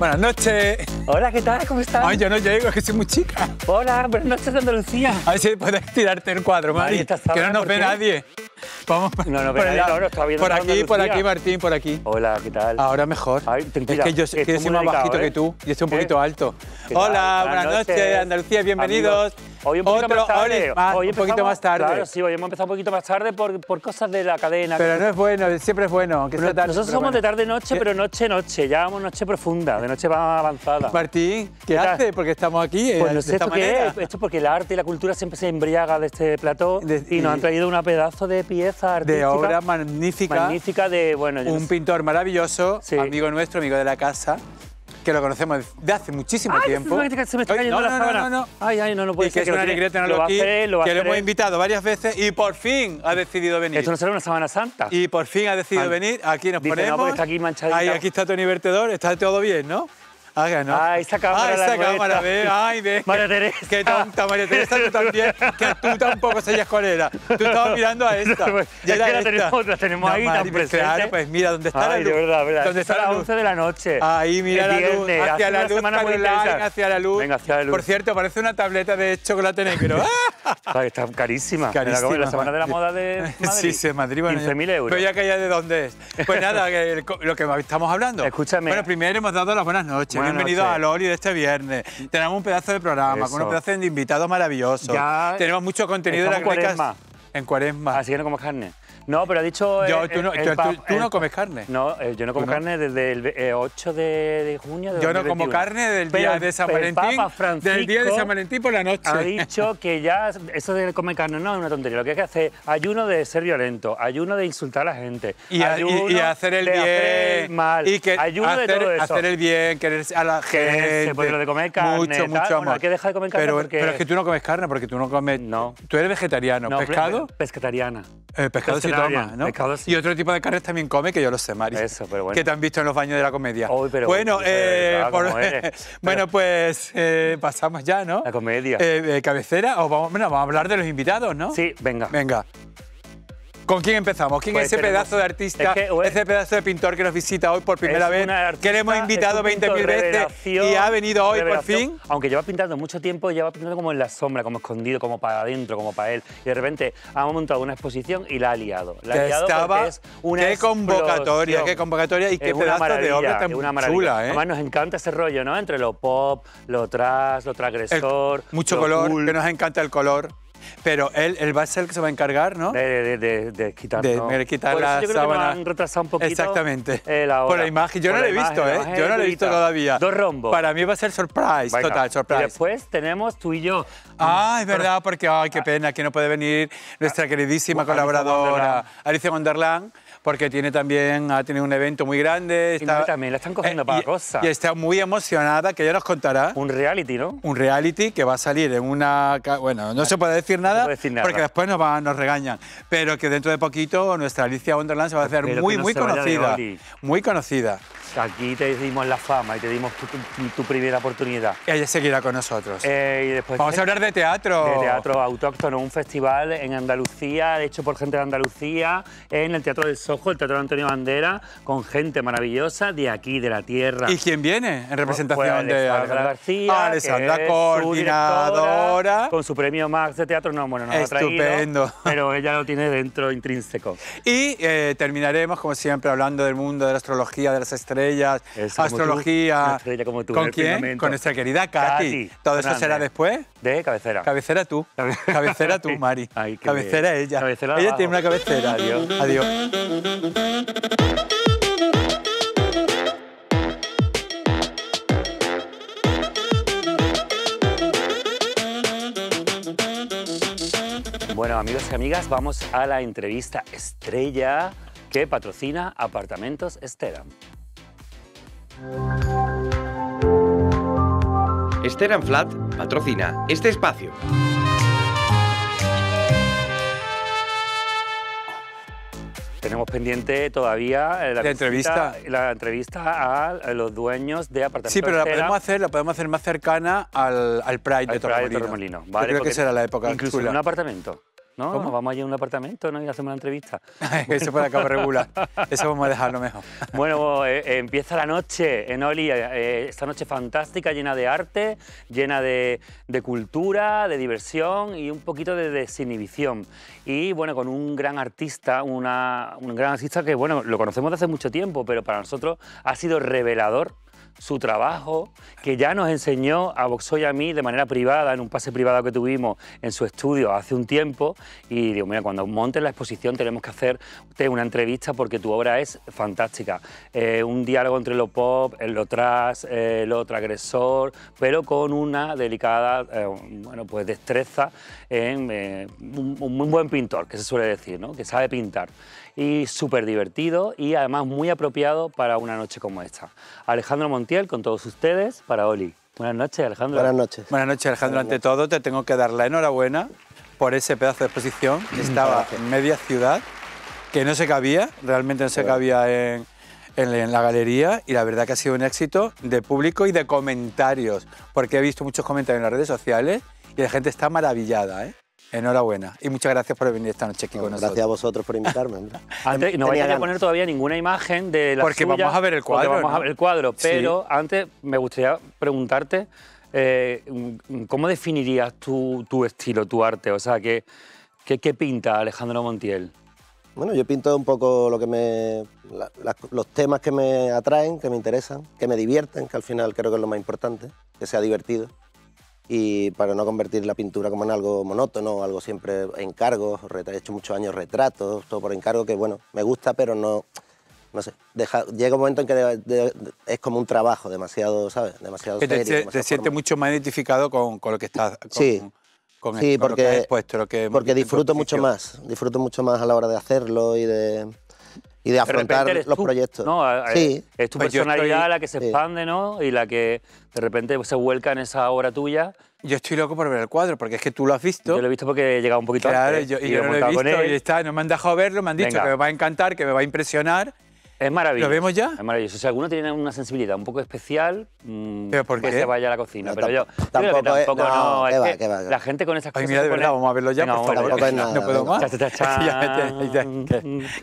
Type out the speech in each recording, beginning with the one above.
Buenas noches. Hola, ¿qué tal? ¿Cómo estás? Ay, yo no llego, es que soy muy chica. Hola, buenas noches Andalucía. A ver si puedes tirarte el cuadro, Mari, que no nos ve nadie. Vamos no, no, por, nadie, por aquí, por aquí, Martín, por aquí. Hola, ¿qué tal? Ahora mejor. Ay, es que yo soy más bajito ¿eh? que tú y estoy un poquito alto. Hola, buenas, noches. Andalucía, bienvenidos. Hoy un poquito más tarde. Ah, hoy un poquito más tarde. sí, hoy hemos empezado un poquito más tarde por, por cosas de la cadena. Pero no es bueno, siempre es bueno, aunque sea tarde. Nosotros somos de tarde-noche, pero noche-noche. Ya vamos noche profunda, de noche va avanzada. Martín, ¿qué, hace? Porque estamos aquí. Eh, pues no esto Es, porque el arte y la cultura siempre se embriaga de este plató y, nos han traído un pedazo de pieza artística. De obra magnífica. Magnífica de, bueno... un pintor maravilloso, amigo nuestro, amigo de la casa que lo conocemos de hace muchísimo ay, tiempo. Se me no, la no, no, no, Ay, ay, no, no puede y Que, una lo aquí, hacer, lo que lo hemos invitado varias veces y por fin ha decidido venir. Esto no será una Semana Santa. Y por fin ha decidido venir. Aquí nos ponemos. aquí Ahí, aquí está tu Vertedor. Está todo bien, ¿no? Ah, ¿no? Ah, esa cámara. Ah, esa cámara, ve, ay, ve. María Teresa. Qué tonta, María Teresa, tú también, que tú tampoco sabías cuál era. Tú estabas mirando a esta. Pues, y es que la tenemos, la tenemos no, ahí la tan pues, presente. Claro, pues mira, ¿dónde está la luz? de verdad, verdad. ¿Dónde está, a las 11 de la noche. Ahí, mira la luz, hacia, la luz, hacia la luz. la luz. Por cierto, parece una tableta de chocolate negro. ay, está carísima. Carísima. La, Semana de la Moda de Madrid. Sí, sí, Madrid. 15.000 euros. Pero ya que ya de dónde es. Pues nada, lo que estamos hablando. Escúchame. Bueno, primero hemos dado las buenas noches. Bienvenidos a Loli de este viernes. Tenemos un pedazo de programa, con un pedazo de invitados maravillosos. Tenemos mucho contenido en la en cuaresma. En cuaresma. Así que no como carne. No, pero ha dicho... Eh, tú, no, eh, tú, no, comes carne. No, eh, yo no como carne desde el 8 de, junio de Yo no como carne del día de San Valentín. Del día de San Valentín por la noche. Ha dicho que ya eso de comer carne no es una tontería. Lo que hay que hacer es ayuno de ser violento, ayuno de insultar a la gente. Y, ayuno y, hacer el de bien. mal. Y que ayuno de todo eso. Hacer el bien, querer a la gente. Porque lo de comer carne. Mucho, mucho amor. hay que dejar de comer carne. Pero, es que tú no comes carne porque tú no comes. No. Tú eres vegetariano. ¿Pescado? Pescatariana. Eh, pescado sí y otro tipo de carnes también come, que yo lo sé, Mari. Eso, pero bueno. Que te han visto en los baños de la comedia. bueno, bueno, eh, pues eh, pasamos ya, ¿no? La comedia. Eh, cabecera, o vamos a hablar de los invitados, ¿no? Sí, venga. Venga. ¿Con quién empezamos? ¿Quién es pues ese pedazo de artista, ese pedazo de pintor que nos visita hoy por primera vez, que le hemos invitado 20.000 veces y ha venido hoy por fin? Aunque lleva pintando mucho tiempo, lleva pintando como en la sombra, como escondido, como para adentro, como para él. Y de repente ha montado una exposición y la ha liado. La estaba, qué convocatoria, qué convocatoria y qué pedazo de obra tan una chula. ¿eh? Además nos encanta ese rollo, ¿no? Entre lo pop, lo trash, lo transgresor. mucho color, que nos encanta el color. Pero él, él, va a ser el que se va a encargar, ¿no? De, de, de, de quitar, de, ¿no? quitar Por eso yo creo Que me han retrasado un poquito. Exactamente. Eh, la hora. Por la imagen. Yo no la he visto, ¿eh? Yo no la he visto todavía. Dos rombos. Para mí va a ser surprise, total, surprise. Y después tenemos tú y yo. Ah, es verdad, porque, ay, qué ah. pena que no puede venir nuestra ah. queridísima colaboradora Alicia Wonderland porque tiene también, ha tenido un evento muy grande. y también la están cogiendo eh, para cosas. Y está muy emocionada, que ya nos contará. Un reality, ¿no? Un reality que va a salir en una... Bueno, no se puede decir nada, no decir nada. porque después nos, regañan, pero que dentro de poquito nuestra Alicia Wonderland se va a hacer muy, muy conocida. Muy conocida. Aquí te dimos la fama y te dimos tu, primera oportunidad. Y Ella seguirá con nosotros. Eh, y después Vamos a hablar de teatro. De teatro autóctono, un festival en Andalucía, hecho por gente de Andalucía, en el Teatro del Sol ojo, el Teatro Antonio Bandera, con gente maravillosa de aquí, de la tierra. ¿Y quién viene en representación de García? Alessandra, coordinadora. con su premio Max de teatro, no, bueno, no Estupendo. Ha traído, pero ella lo tiene dentro intrínseco. Y eh, terminaremos, como siempre, hablando del mundo de la astrología, de las estrellas, astrología. Como ¿Con este quién? Con nuestra querida Katy. ¿Todo eso será después? De cabecera. Cabecera tú. Cabecera tú, Mari. cabecera ella. ella tiene una cabecera. Adiós. Adiós. Bueno, amigos y amigas, vamos a la entrevista estrella que patrocina Apartamentos Esteram. Esteram Flat patrocina este espacio. Tenemos pendiente todavía eh, la, entrevista. la entrevista a, los dueños de apartamentos. Sí, pero la podemos, hacer, la podemos hacer más cercana al, al Pride, de, Torremolino. creo que será la época Incluso en un apartamento. ¿Cómo? vamos allí a un apartamento y hacemos la entrevista. Eso para acabar regular. Eso vamos a dejarlo mejor. bueno, eh, eh, empieza la noche en Oli, eh, esta noche fantástica, llena de arte, llena de, cultura, de diversión y un poquito de desinhibición. Y bueno, con un gran artista, una, un gran artista que bueno, lo conocemos de hace mucho tiempo, pero para nosotros ha sido revelador su trabajo, que ya nos enseñó a Boxo a mí de manera privada, en un pase privado que tuvimos en su estudio hace un tiempo. Y digo, mira, cuando montes la exposición tenemos que hacerte una entrevista porque tu obra es fantástica. Eh, un diálogo entre lo pop, lo tras, eh, lo transgresor, pero con una delicada eh, bueno, pues destreza en un, muy buen pintor, que se suele decir, ¿no? que sabe pintar y súper divertido y además muy apropiado para una noche como esta. Alejandro Montiel con todos ustedes para Oli. Buenas noches, Alejandro. Buenas noches. Buenas noches, Alejandro. Ante todo, te tengo que dar la enhorabuena por ese pedazo de exposición. que mm, Estaba en media ciudad, que no se cabía, realmente no se cabía en, en, la galería y la verdad que ha sido un éxito de público y de comentarios, porque he visto muchos comentarios en las redes sociales y la gente está maravillada. ¿eh? Enhorabuena y muchas gracias por venir esta noche aquí con nosotros. Gracias a vosotros por invitarme. antes, no voy a poner todavía ninguna imagen de la Porque vamos a ver el cuadro. Vamos a ver el cuadro, pero antes me gustaría preguntarte eh, cómo definirías tu, estilo, tu arte, o sea, ¿qué, qué, pinta Alejandro Montiel? Bueno, yo pinto un poco lo que me, los temas que me atraen, que me interesan, que me divierten, que al final creo que es lo más importante, que sea divertido y para no convertir la pintura como en algo monótono, algo siempre encargos, he hecho muchos años retratos, todo por encargo, que bueno, me gusta, pero no, no sé, llega un momento en que es como un trabajo demasiado, ¿sabes? Demasiado Te, sientes mucho más identificado con, lo que estás... Con, sí. Con, sí, porque, lo que has expuesto, que porque disfruto mucho más, disfruto mucho más a la hora de hacerlo y de, y de afrontar los proyectos. Eh, sí. Es tu pues personalidad la que se expande, ¿no? Y la que de repente se vuelca en esa obra tuya. Yo estoy loco por ver el cuadro, porque es que tú lo has visto. Yo lo he visto porque he llegado un poquito tarde y yo, lo he visto y está, no me han dejado verlo, me han dicho que me va a encantar, que me va a impresionar. Es maravilloso. ¿Lo vemos ya? Es maravilloso. Si alguno tiene una sensibilidad un poco especial, mm, pues que se vaya a la cocina. pero yo, tampoco no. Es la gente con esas cosas. Ay, mira, de verdad, vamos a verlo ya. No, por favor. no puedo más.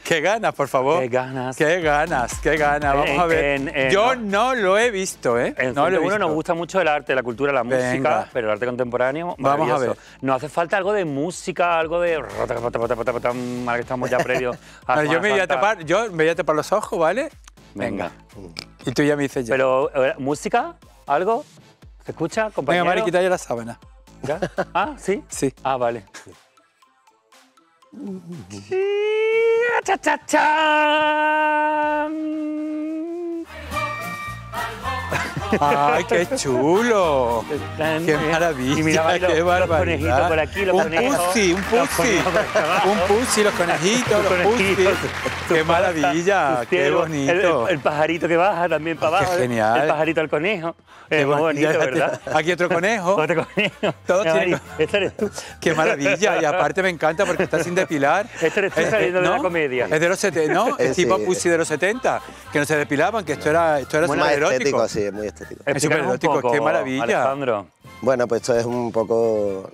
qué, ganas, por favor. Qué ganas. Qué ganas, qué ganas. Vamos a ver. yo no lo he visto, ¿eh? no lo he nos gusta mucho el arte, la cultura, la música, pero el arte contemporáneo. Vamos a ver. Nos hace falta algo de música, algo de. Mal que estamos ya previos. Yo me voy a tapar los ojos. ¿vale? Venga. Y tú ya me dices ya. Pero, eh, ¿música? ¿Algo? ¿Se escucha, compañero? Venga, Mari, quita ya la sábana. ¿Ya? ¿Ah, sí? Sí. Ah, vale. cha, cha, cha. ¡Ay, qué chulo! ¡Qué maravilla! Y qué los por aquí, los un Pussy, un pussy, un pussy, los conejitos, los, pussy. ¡Qué maravilla! ¡Qué bonito! El, pajarito que baja también para abajo. ¡Qué ¿eh? genial! El pajarito al conejo. Qué es muy bonito, ¿verdad? Aquí otro conejo. otro conejo. Todo Este eres tú. ¡Qué maravilla! Y aparte me encanta porque está sin depilar. Este eres tú es, eh, eh, saliendo de la comedia. Es de los 70, ¿no? Es tipo pussy de los 70, que no se depilaban, que esto era... Esto era estético, sí, es muy estético. Es súper erótico, qué maravilla. Alejandro. Bueno, pues esto es un poco...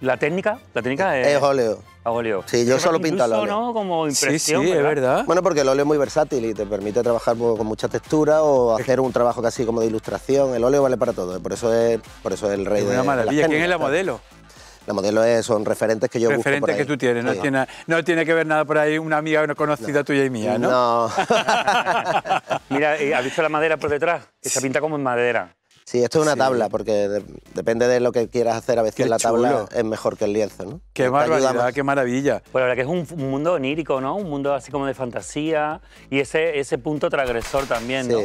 ¿La técnica? La técnica es, óleo. a óleo. Sí, yo solo pinto al óleo. ¿no? Como sí, impresión, es verdad. Bueno, porque el óleo es muy versátil y te permite trabajar pues, con mucha textura o hacer un trabajo casi como de ilustración. El óleo vale para todo, ¿eh? por eso es, por eso es el rey de la de las maravilla. ¿Quién es la modelo? La modelo es, son referentes que yo referentes busco que tú tienes, no, tiene, no tiene que ver nada por ahí una amiga una conocida tuya y mía, ¿no? No. Mira, eh, ¿has visto la madera por detrás? Que se pinta como en madera. Sí, esto es una tabla, porque depende de lo que quieras hacer, a veces la tabla es mejor que el lienzo, ¿no? Qué barbaridad, qué maravilla. Pues la verdad que es un, mundo onírico, ¿no? Un mundo así como de fantasía y ese, ese punto transgresor también, ¿no?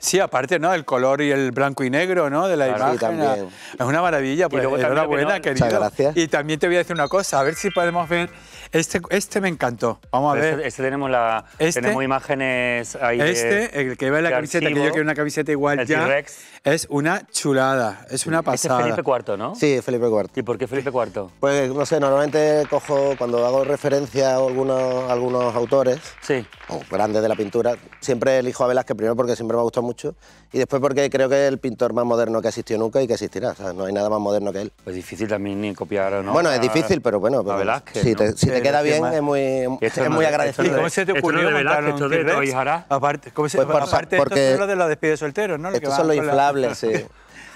Sí, aparte, ¿no? El color y el blanco y negro, ¿no? De la imagen. Ah, es una maravilla, pues enhorabuena, que no... querido. gracias. Y también te voy a decir una cosa, a ver si podemos ver... Este, este me encantó. Vamos a ver. Este, este, tenemos la este tenemos imágenes ahí. Este, el que ve la camiseta, que yo quiero una camiseta igual el T-Rex. Es una chulada, es una pasada. Este es Felipe IV, ¿no? Sí, Felipe IV. ¿Y por qué Felipe IV? Pues no sé, normalmente cojo, cuando hago referencia a algunos, autores, sí. o grandes de la pintura, siempre elijo a Velázquez primero porque siempre me ha gustado mucho y después porque creo que es el pintor más moderno que existido nunca y que existirá. O sea, no hay nada más moderno que él. Es pues difícil también ni copiar, ¿no? Bueno, es difícil, pero bueno. Velázquez. Si, te, queda bien, es muy, es agradecido. cómo se te ocurrió de Velázquez, pues, Aparte, ¿cómo se, pues, esto es lo de los despidos solteros, ¿no? estos son los inflables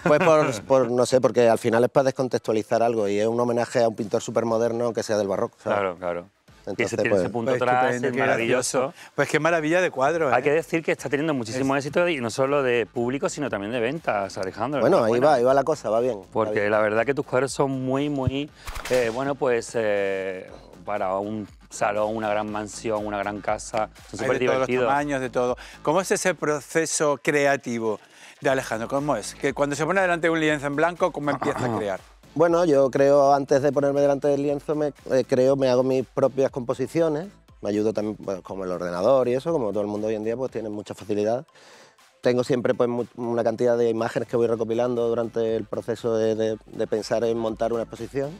pues por, no sé, porque al final es para descontextualizar algo y es un homenaje a un pintor moderno que sea del barroco. Claro, claro. Entonces, y ese, pues, punto pues atrás, es maravilloso. Pues qué maravilla de cuadro. Hay ¿eh? que decir que está teniendo muchísimo éxito y no solo de público, sino también de ventas, Alejandro. Bueno, ahí va, ahí va la cosa, va bien. Porque la verdad que tus cuadros son muy, muy, eh, bueno, pues eh, para un salón, una gran mansión, una gran casa. Son súper divertidos. De todos los tamaños, de todo. ¿Cómo es ese proceso creativo? de Alejandro. ¿Cómo es? Que cuando se pone delante de un lienzo en blanco, ¿cómo empieza a ah. crear? Bueno, yo creo, antes de ponerme delante del lienzo, me, eh, creo, me hago mis propias composiciones. Me ayudo también, como el ordenador y eso, como todo el mundo hoy en día, pues tiene mucha facilidad. Tengo siempre pues, una cantidad de imágenes que voy recopilando durante el proceso de pensar en montar una exposición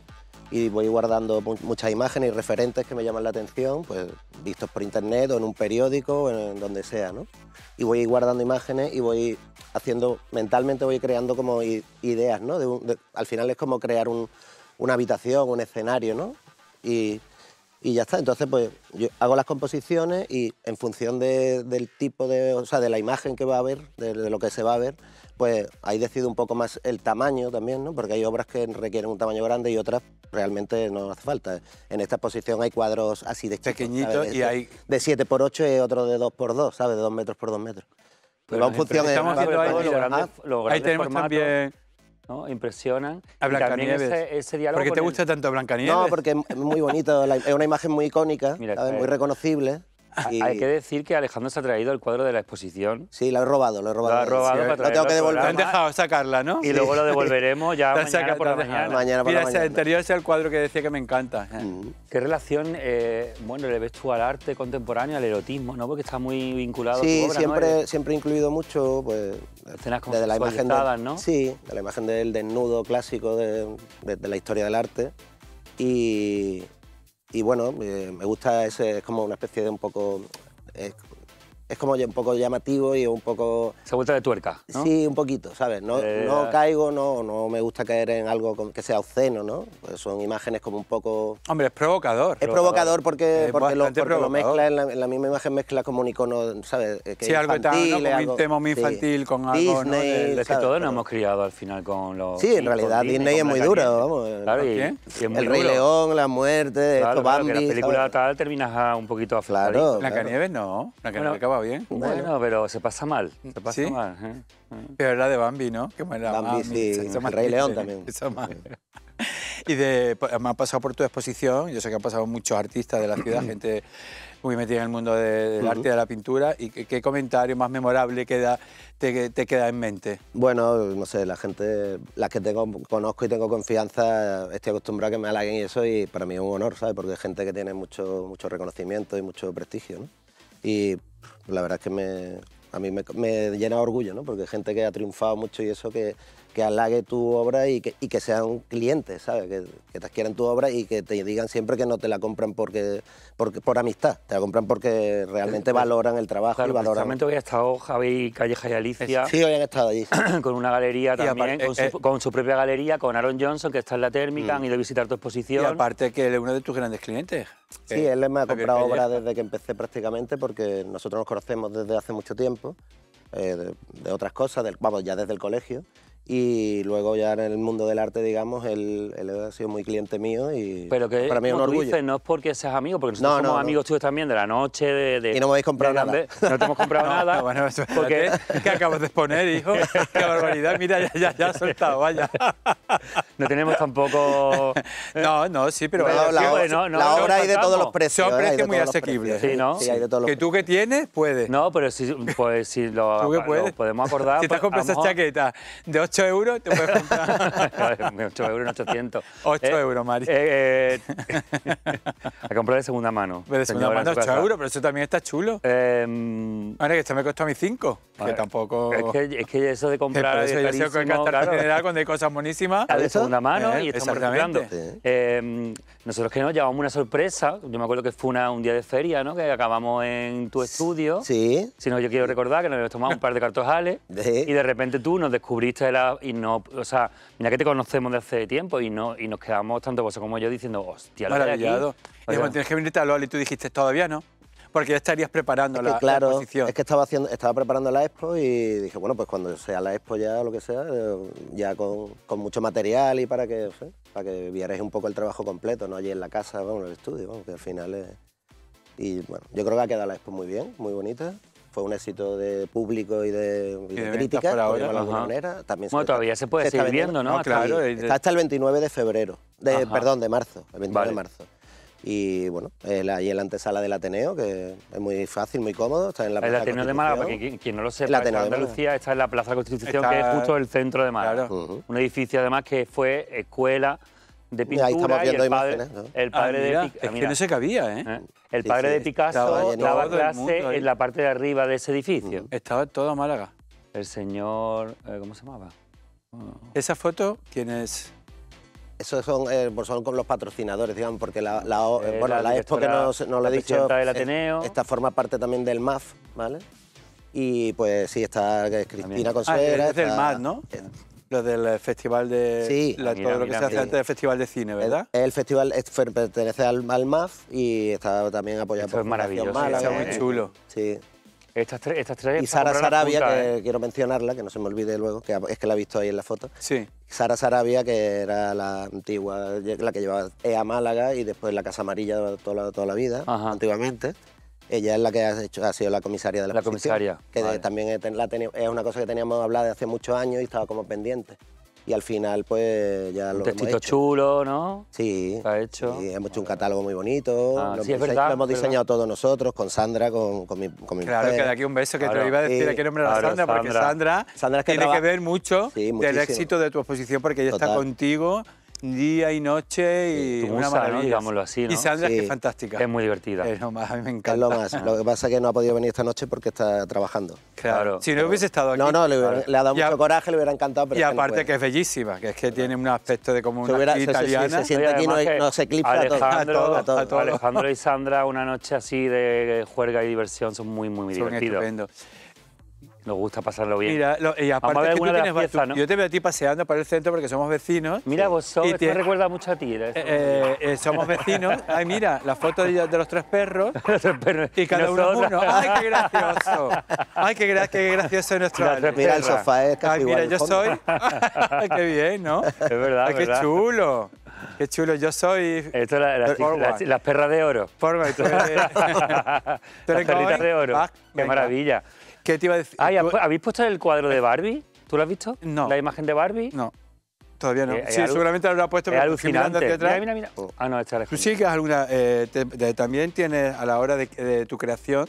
y voy guardando muchas imágenes y referentes que me llaman la atención, pues vistos por internet o en un periódico o en donde sea, ¿no? Y voy guardando imágenes y voy haciendo, mentalmente voy creando como ideas, ¿no? al final es como crear una habitación, un escenario, ¿no? Y, ya está. Entonces, pues yo hago las composiciones y en función del tipo de, o sea, de la imagen que va a haber, de lo que se va a ver, pues ahí decido un poco más el tamaño también, ¿no? porque hay obras que requieren un tamaño grande y otras realmente no hace falta. En esta exposición hay cuadros así de pequeñitos y hay... De 7 x 8 y otro de 2 x 2, ¿sabes? De 2 metros por 2 metros. Pero vamos, en función estamos haciendo ahí, grandes, tenemos formatos, también... ¿no? Impresionan. A Blancanieves. ¿Por qué te gusta el... tanto Blancanieves? No, porque es muy bonito, es una imagen muy icónica, ¿sabes? Eh, muy reconocible. Ah, hay que decir que Alejandro se ha traído el cuadro de la exposición. Sí, lo he robado, lo he robado. Lo he robado para Lo tengo que han dejado sacarla, ¿no? Y luego lo devolveremos ya mañana por la mañana. mañana por Mira, mañana. ese anterior es el cuadro que decía que me encanta. ¿Qué relación, eh, bueno, le ves tú al arte contemporáneo, al erotismo, no? Porque está muy vinculado sí, a tu obra, siempre, siempre he incluido mucho, pues... Escenas como desde la de, ¿no? Sí, la imagen del desnudo clásico de, de la historia del arte. Y, y bueno, eh, me gusta ese, es como una especie de un poco, es como un poco llamativo y un poco... Se vuelta de tuerca, ¿no? Sí, un poquito, ¿sabes? No, eh, no caigo, no, no me gusta caer en algo que sea obsceno, ¿no? Pues son imágenes como un poco... Hombre, es provocador. Es provocador, porque, porque, lo, mezcla, en la, misma imagen mezcla como un icono, ¿sabes? Eh, que sí, algo de tan, como un tema muy infantil, con algo... Disney, ¿no? Es que todos nos hemos criado al final con los... Sí, en realidad Disney, es muy duro, vamos. Eh, claro, y, El Rey León, La Muerte, esto, claro, Bambi... la película tal terminas un poquito aflado. La Blancanieves no, Blancanieves acaba bien. Bueno, pero se pasa mal. Se pasa mal. ¿eh? Pero era de Bambi, ¿no? Que Bambi, sí. Rey León también. y de, pues, me ha pasado por tu exposición, yo sé que han pasado muchos artistas de la ciudad, gente muy metida en el mundo del arte y de la pintura, y qué, comentario más memorable queda, te, te, queda en mente. Bueno, no sé, la gente, las que conozco y tengo confianza, estoy acostumbrado a que me halaguen y eso, y para mí es un honor, ¿sabes? Porque es gente que tiene mucho, mucho reconocimiento y mucho prestigio, ¿no? Y la verdad es que me, a mí me, llena de orgullo, ¿no? Porque gente que ha triunfado mucho y eso que, que halague tu obra y que, y que sea un cliente, ¿sabes? Que, te adquieran tu obra y que te digan siempre que no te la compran porque, por amistad, te la compran porque realmente valoran el trabajo claro, y valoran... hoy estado Javi Calleja y Alicia... Sí, hoy han estado allí. Con una galería también, eh, eh, con, su, propia galería, con Aaron Johnson, que está en la térmica, mm. han ido a visitar tu exposición. Y aparte que él es uno de tus grandes clientes. Sí, él me ha comprado obra desde que empecé prácticamente porque nosotros nos conocemos desde hace mucho tiempo. Eh, de, otras cosas, vamos, ya desde el colegio. Y luego ya en el mundo del arte, digamos, él, ha sido muy cliente mío y Pero que, para mí es un orgullo. no es porque seas amigo, porque nosotros no, somos amigos tuyos también de la noche, de... y no me habéis comprado nada. no te hemos comprado nada. eso, porque... qué acabas de exponer, hijo? ¡Qué barbaridad! Mira, ya, ya, ya soltado, vaya. no tenemos tampoco... no, no, sí, pero... la, obra hay de todos los precios. Son ¿eh? precios muy asequibles. Sí, ¿no? hay de todos los Que tú que tienes, puedes. No, pero si, pues, si lo, que puedes? podemos acordar... Si te has pues, comprado esa chaqueta de 8 euros te puedes comprar. 8 euros, 800. 8 eh, euros, Mari. Eh, eh a comprar de segunda mano. de segunda mano, 8 euros, pero eso también está chulo. Em, Ahora que esto me costó a mí 5, que tampoco... Es que, es que, eso de comprar es eso, hay que claro. general cuando hay cosas buenísimas. de segunda mano ¿eh? y estamos eh nosotros que nos llevamos una sorpresa, yo me acuerdo que fue una, un día de feria, ¿no? Que acabamos en tu estudio. Sí. Si no, yo quiero recordar que nos habíamos tomado un par de cartojales y de repente tú nos descubriste la y no, o sea, mira que te conocemos de hace tiempo y no y nos quedamos tanto vos como yo diciendo, hostia, lo Maravillado. Aquí. Y bueno, tienes que venirte a Loli, y tú dijiste, todavía no porque ya estarías preparando la, claro, exposición. Es que estaba haciendo, estaba preparando la expo y dije, bueno, pues cuando sea la expo ya, lo que sea, eh, ya con, con mucho material y para que, para que vierais un poco el trabajo completo, no allí en la casa, bueno, en el estudio, vamos que al final es... Y bueno, yo creo que ha quedado la expo muy bien, muy bonita fue un éxito de público y de, crítica, de También bueno, se todavía se puede seguir viendo, ¿no? claro, eh, está hasta el 29 de febrero, perdón, de marzo, el 29 de marzo. Y bueno, ahí en la antesala del Ateneo, que es muy fácil, muy cómodo. Está en la el Plaza Ateneo de Málaga, para quien, no lo sepa, Andalucía está en la Plaza Constitución, que es justo el centro de Málaga. Un edificio además que fue escuela de pintura. Ahí estamos viendo y el padre, imágenes, ¿no? El padre ah, de Picasso. Es que no sé qué había. ¿Eh? ¿Eh? El padre de Picasso daba clase en la parte de arriba de ese edificio. Estaba Estaba toda Málaga. El señor. Eh, ¿Cómo se llamaba? Oh. ¿Esa foto quién es? Esos son, eh, pues son, con los patrocinadores, digamos, porque la, la, eh, bueno, la, expo que nos, lo he dicho, del Ateneo. esta forma parte también del MAF, ¿vale? Y pues sí, está Cristina Consuera. Ah, es del MAF, ¿no? Lo del eh, festival de. Ah, todo lo que se hace antes del festival de cine, ¿verdad? El, festival pertenece al, MAF y está también apoyado por Málaga. por. Es maravilloso, Mala, muy chulo. Sí. Estas tres, estas tres y Sara Sarabia, que ¿eh? quiero mencionarla, que no se me olvide luego, que es que la he visto ahí en la foto. Sí. Sara Sarabia, que era la antigua, la que llevaba EA Málaga y después la Casa Amarilla toda, la vida, antiguamente. Ella es la que ha, sido la comisaria de la, la comisaria. Que también es, una cosa que teníamos hablado de hace muchos años y estaba como pendiente. Y al final, pues ya lo hemos hecho. Un chulo, ¿no? Sí. Ha hecho. Sí, hemos hecho un catálogo muy bonito. Ah, lo, hemos diseñado todos nosotros, con Sandra, con, con mi, con mi Claro, que de aquí un beso, que te lo iba a decir, sí. qué nombre era Sandra, porque Sandra, Sandra que tiene que ver mucho del éxito de tu exposición, porque ella está contigo día y noche y una maravilla. digámoslo así, Y Sandra, que es fantástica. Es muy divertida. Es lo más, a mí me encanta. lo más. lo que pasa es que no ha podido venir esta noche porque está trabajando. Claro. Si no hubiese estado aquí. No, no, le, ha dado mucho coraje, le hubiera encantado. y aparte que es bellísima, que es que tiene un aspecto de como una italiana. Se, siente aquí, no, nos eclipsa Alejandro, a todos. A Alejandro y Sandra, una noche así de juerga y diversión, son muy, muy, divertidos. Son nos gusta pasarlo bien. Mira, y aparte que tú tienes, piezas, Yo te veo a ti paseando por el centro porque somos vecinos. Mira, vos y te recuerda mucho a ti. ¿eh? Eh, eh, somos vecinos. Ay, mira, la foto de, los tres perros. los tres perros. Y cada uno uno. ¡Ay, qué gracioso! ¡Ay, qué, gracioso es gracioso nuestro Mira, el sofá es casi Ay, mira, yo soy... Ay, ¡Qué bien, ¿no? Es verdad, Ay, ¡Qué chulo! Qué chulo, yo soy... Esto la, la, las perras de oro. Forward, tú eres... las perritas de oro. Ah, qué maravilla. ¿Qué te iba a decir? ¿Habéis puesto el cuadro de eh, Barbie? ¿Tú lo has visto? No. ¿La imagen de Barbie? No. Todavía no. Eh, sí, seguramente lo habrá puesto, Es hacia atrás. Mira, mira, Ah, no, está Tú sí que alguna, eh, también tienes a la hora de, tu creación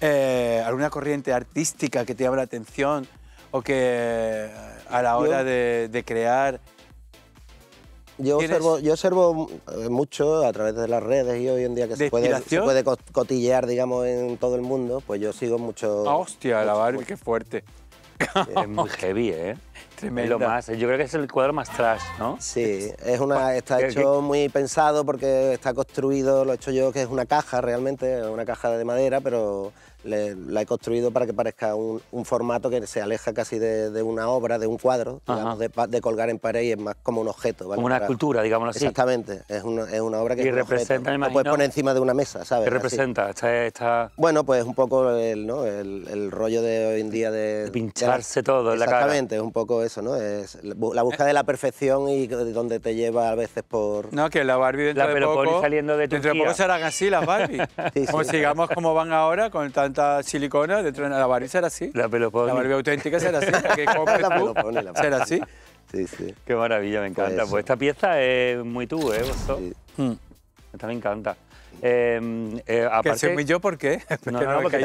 alguna corriente artística que te llama la atención o que a la hora de crear yo observo, yo observo eh, mucho a través de las redes y hoy en día que se puede, se cotillear, digamos, en todo el mundo, pues yo sigo mucho... Ah, hostia, la Barbie, qué fuerte. Es muy heavy, ¿eh? Tremendo. más, yo creo que es el cuadro más trash, ¿no? Sí, es una, está hecho muy pensado porque está construido, lo he hecho yo, que es una caja realmente, una caja de madera, pero la he construido para que parezca un, formato que se aleja casi de, una obra, de un cuadro, digamos, de, colgar en pared y es más como un objeto. Como una escultura, digámoslo así. Exactamente, es una, es una obra que... Y representa, puedes poner encima de una mesa, ¿sabes? ¿Qué representa? está Bueno, pues un poco el, ¿no? el, rollo de hoy en día de... pincharse todo en la cara. Exactamente, es un poco eso, ¿no? Es la búsqueda de la perfección y donde te lleva a veces por... No, que la Barbie dentro de poco... saliendo de tu Dentro de poco serán así las Barbie. como sigamos como van ahora con tanto silicona dentro de la varilla, será así. La pelopone. La barbilla auténtica será así. ¿Para que la pelopone, la Será así. Sí, sí. Qué maravilla, me encanta. Pues, esta pieza es muy tú, ¿eh? Vos sí. Mm. Esta me encanta. Em, eh, eh, aparte, por qué? No, no, que,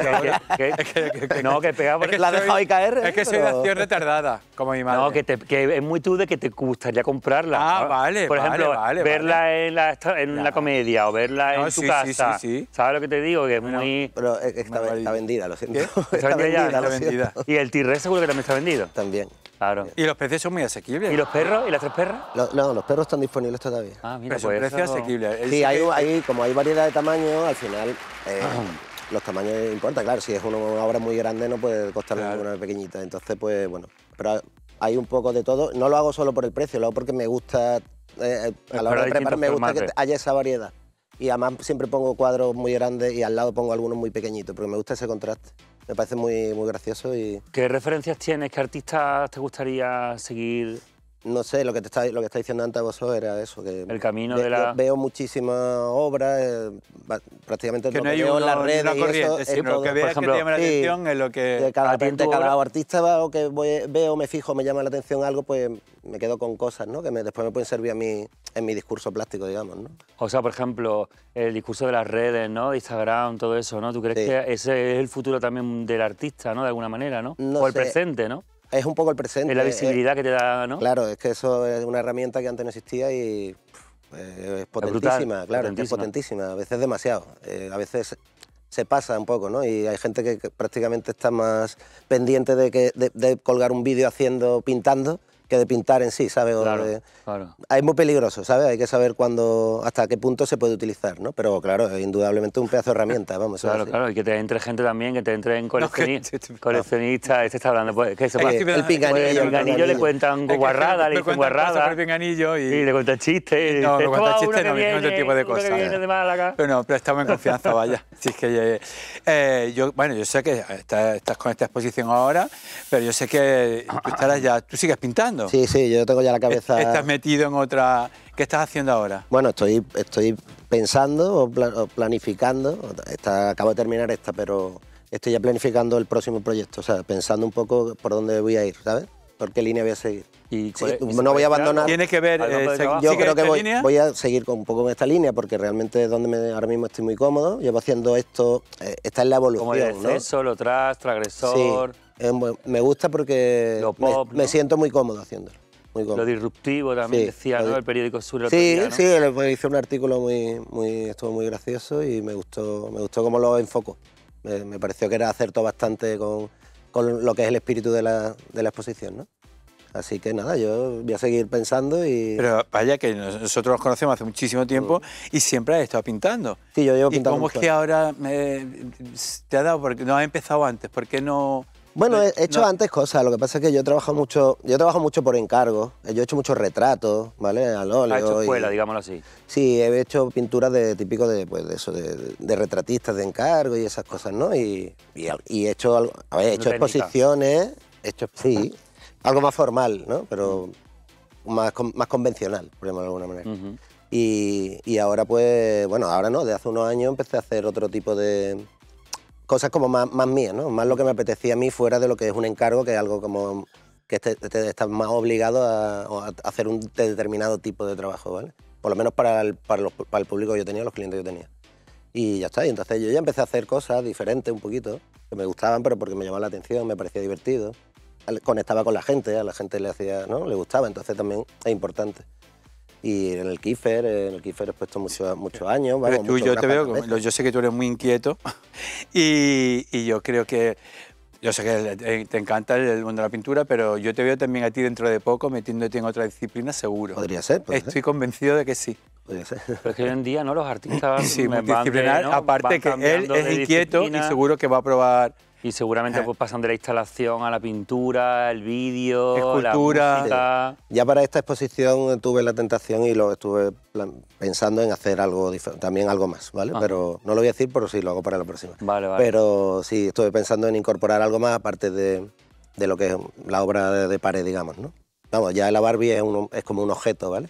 no, pegaba... Es la dejado ahí caer. Es que soy de acción retardada, como mi madre. No, que, es muy tú de que te gustaría comprarla. Ah, vale, Por ejemplo, verla en, la, comedia o verla en tu casa. ¿Sabes lo que te digo? Que es muy... Pero está, vendida, lo siento. Está vendida, Y el T-Rex seguro que también está vendido. También. Y los precios son muy asequibles. ¿Y los perros? ¿Y las tres perras? no, los perros están disponibles todavía. Ah, mira, Pero pues precios asequibles. Sí, como hay variedad de tamaño al final eh, ah. los tamaños importan. Claro, si es una, obra muy grande no puede costar una pequeñita. Entonces, pues bueno. Pero hay un poco de todo. No lo hago solo por el precio, lo hago porque me gusta, eh, eh, a la hora de preparar me gusta que haya esa variedad. Y además siempre pongo cuadros muy grandes y al lado pongo algunos muy pequeñitos, porque me gusta ese contraste me parece muy, muy gracioso. y... ¿Qué referencias tienes? ¿Qué artistas te gustaría seguir no sé, lo que te está, lo que está diciendo antes vosotros era eso, que el camino de, la... veo muchísimas obras, prácticamente lo que veo en las redes y que veas la atención lo que... cada, artista o que veo, me fijo, me llama la atención algo, pues me quedo con cosas, ¿no? Que me, después me pueden servir a mí en mi discurso plástico, digamos, ¿no? O sea, por ejemplo, el discurso de las redes, ¿no? Instagram, todo eso, ¿no? ¿Tú crees que ese es el futuro también del artista, ¿no? De alguna manera, ¿no? o el presente, ¿no? es un poco el presente. Es la eh, visibilidad que te da, ¿no? Claro, es que eso es una herramienta que antes no existía y es potentísima, es claro, es potentísima. A veces demasiado, eh, a veces se pasa un poco, ¿no? Y hay gente que prácticamente está más pendiente de, que, de colgar un vídeo haciendo, pintando, que de pintar en sí, ¿sabes? Claro, Es muy peligroso, ¿sabes? Hay que saber cuándo, hasta qué punto se puede utilizar, ¿no? Pero claro, es indudablemente un pedazo de herramienta, vamos. Claro, claro, y que te entre gente también, que te entre en coleccionista, este está hablando, pues, que se eh, el, pinganillo. Pues, el pinganillo le cuentan guarrada, le dicen guarrada. y... y le cuentan chistes. No, le cuentan chistes, no, me otro este tipo de cosas. Pero eh". no, pero estamos en confianza, vaya. que eh, yo, bueno, yo sé que estás con esta exposición ahora, pero yo sé que tú estarás ya, tú sigues pintando. Sí, sí, yo tengo ya la cabeza... ¿Estás metido en otra...? ¿Qué estás haciendo ahora? Bueno, estoy, estoy pensando o planificando, acabo de terminar esta, pero estoy ya planificando el próximo proyecto, o sea, pensando un poco por dónde voy a ir, ¿sabes? por qué línea voy a seguir. Y, no voy a abandonar. Tiene que ver. Eh, yo creo que voy, a seguir con, un poco con esta línea porque realmente es donde me, ahora mismo estoy muy cómodo. Llevo haciendo esto. esta eh, está en la evolución. Como el ¿no? lo tras, transgresor. Eh, me gusta porque me, siento muy cómodo haciéndolo. Lo disruptivo también decía, El periódico Sur. sí, día, sí, hizo un artículo muy, muy, estuvo muy gracioso y me gustó, me gustó cómo lo enfocó. Me, pareció que era acertó bastante con, lo que es el espíritu de la, exposición, ¿no? Así que nada, yo voy a seguir pensando y... Pero vaya que nosotros nos conocemos hace muchísimo tiempo y siempre has estado pintando. Sí, yo llevo pintando ¿Y cómo es que ahora te ha dado? Porque no has empezado antes, ¿por qué no...? Bueno, he hecho antes cosas, lo que pasa es que yo trabajo mucho, yo trabajo mucho por encargo, yo he hecho muchos retratos, ¿vale? Al óleo. hecho escuela, digámoslo así. Sí, he hecho pinturas de, típico pues, de, retratistas de encargo y esas cosas, ¿no? Y, he hecho, he hecho exposiciones, he hecho, sí, algo más formal, ¿no? Pero más, convencional, por ejemplo, de alguna manera. y, y ahora pues, bueno, ahora no, de hace unos años empecé a hacer otro tipo de, cosas como más, más mías, ¿no? Más lo que me apetecía a mí fuera de lo que es un encargo, que es algo como que este, te, este estás más obligado a, hacer un determinado tipo de trabajo, ¿vale? Por lo menos para el, para, el público que yo tenía, los clientes que yo tenía. Y ya está, y entonces yo ya empecé a hacer cosas diferentes un poquito, que me gustaban, pero porque me llamaba la atención, me parecía divertido. Conectaba con la gente, a la gente le hacía, ¿no? Le gustaba, entonces también es importante y en el Kiefer, eh, en el Kiefer he puesto muchos años. yo te veo, yo sé que tú eres muy inquieto y, y, yo creo que, yo sé que te encanta el mundo de la pintura, pero yo te veo también a ti dentro de poco metiéndote en otra disciplina seguro. Podría ser. Estoy convencido de que sí. Pero es que hoy en día no los artistas... Sí, de, aparte que él es inquieto y seguro que va a probar y seguramente eh. pues pasan de la instalación a la pintura, el vídeo, La música. Ya para esta exposición tuve la tentación y lo estuve pensando en hacer algo diferente, también algo más, ¿vale? Ah. Pero no lo voy a decir, pero sí lo hago para la próxima. Vale, vale. Pero sí, estuve pensando en incorporar algo más aparte de, lo que es la obra de, de, pared, digamos, ¿no? Vamos, ya la Barbie es, como un objeto, ¿vale?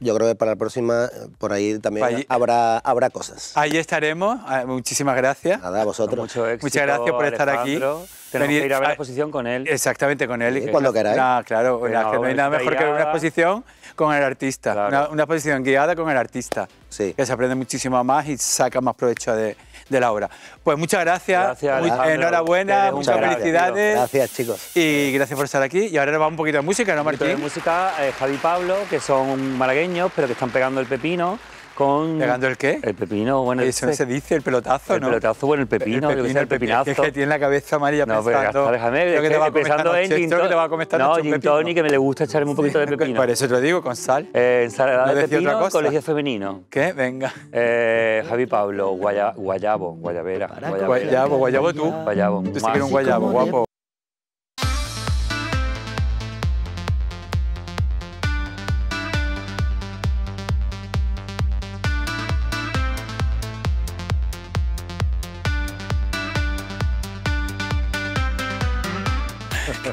yo creo que para la próxima, eh, por ahí también habrá, habrá cosas. Ahí estaremos. Ah, muchísimas gracias. Nada, a vosotros. Mucho éxito, Muchas gracias por estar aquí. Tenemos que ir a ver la exposición con él. Exactamente, con él. cuando queráis. Ah, claro, no, hay nada mejor que una exposición con el artista. Una, una, exposición guiada con el artista. Sí. Que se aprende muchísimo más y saca más provecho de de la obra. Pues muchas gracias, enhorabuena, muchas felicidades. Gracias, chicos. Y gracias por estar aquí. Y ahora nos vamos un poquito de música, ¿no, Martín? música, eh, Javi y Pablo, que son malagueños, pero que están pegando el pepino con... el qué? El pepino, bueno... Eso se dice, el pelotazo, el ¿no? El pelotazo, bueno, el pepino, el, pepino, el pepinazo. Es que tiene la cabeza amarilla no, Pero, déjame, que, que te va pensando en gin te va a comer No, gin que me le gusta echarme un poquito de pepino. Por eso te lo digo, con sal. Eh, ensalada de pepino, colegio femenino. ¿Qué? Venga. Eh, Javi Pablo, guayabo, guayabera, guayabera. Guayabo, guayabo tú. Guayabo. Tú que eres un guayabo, guapo.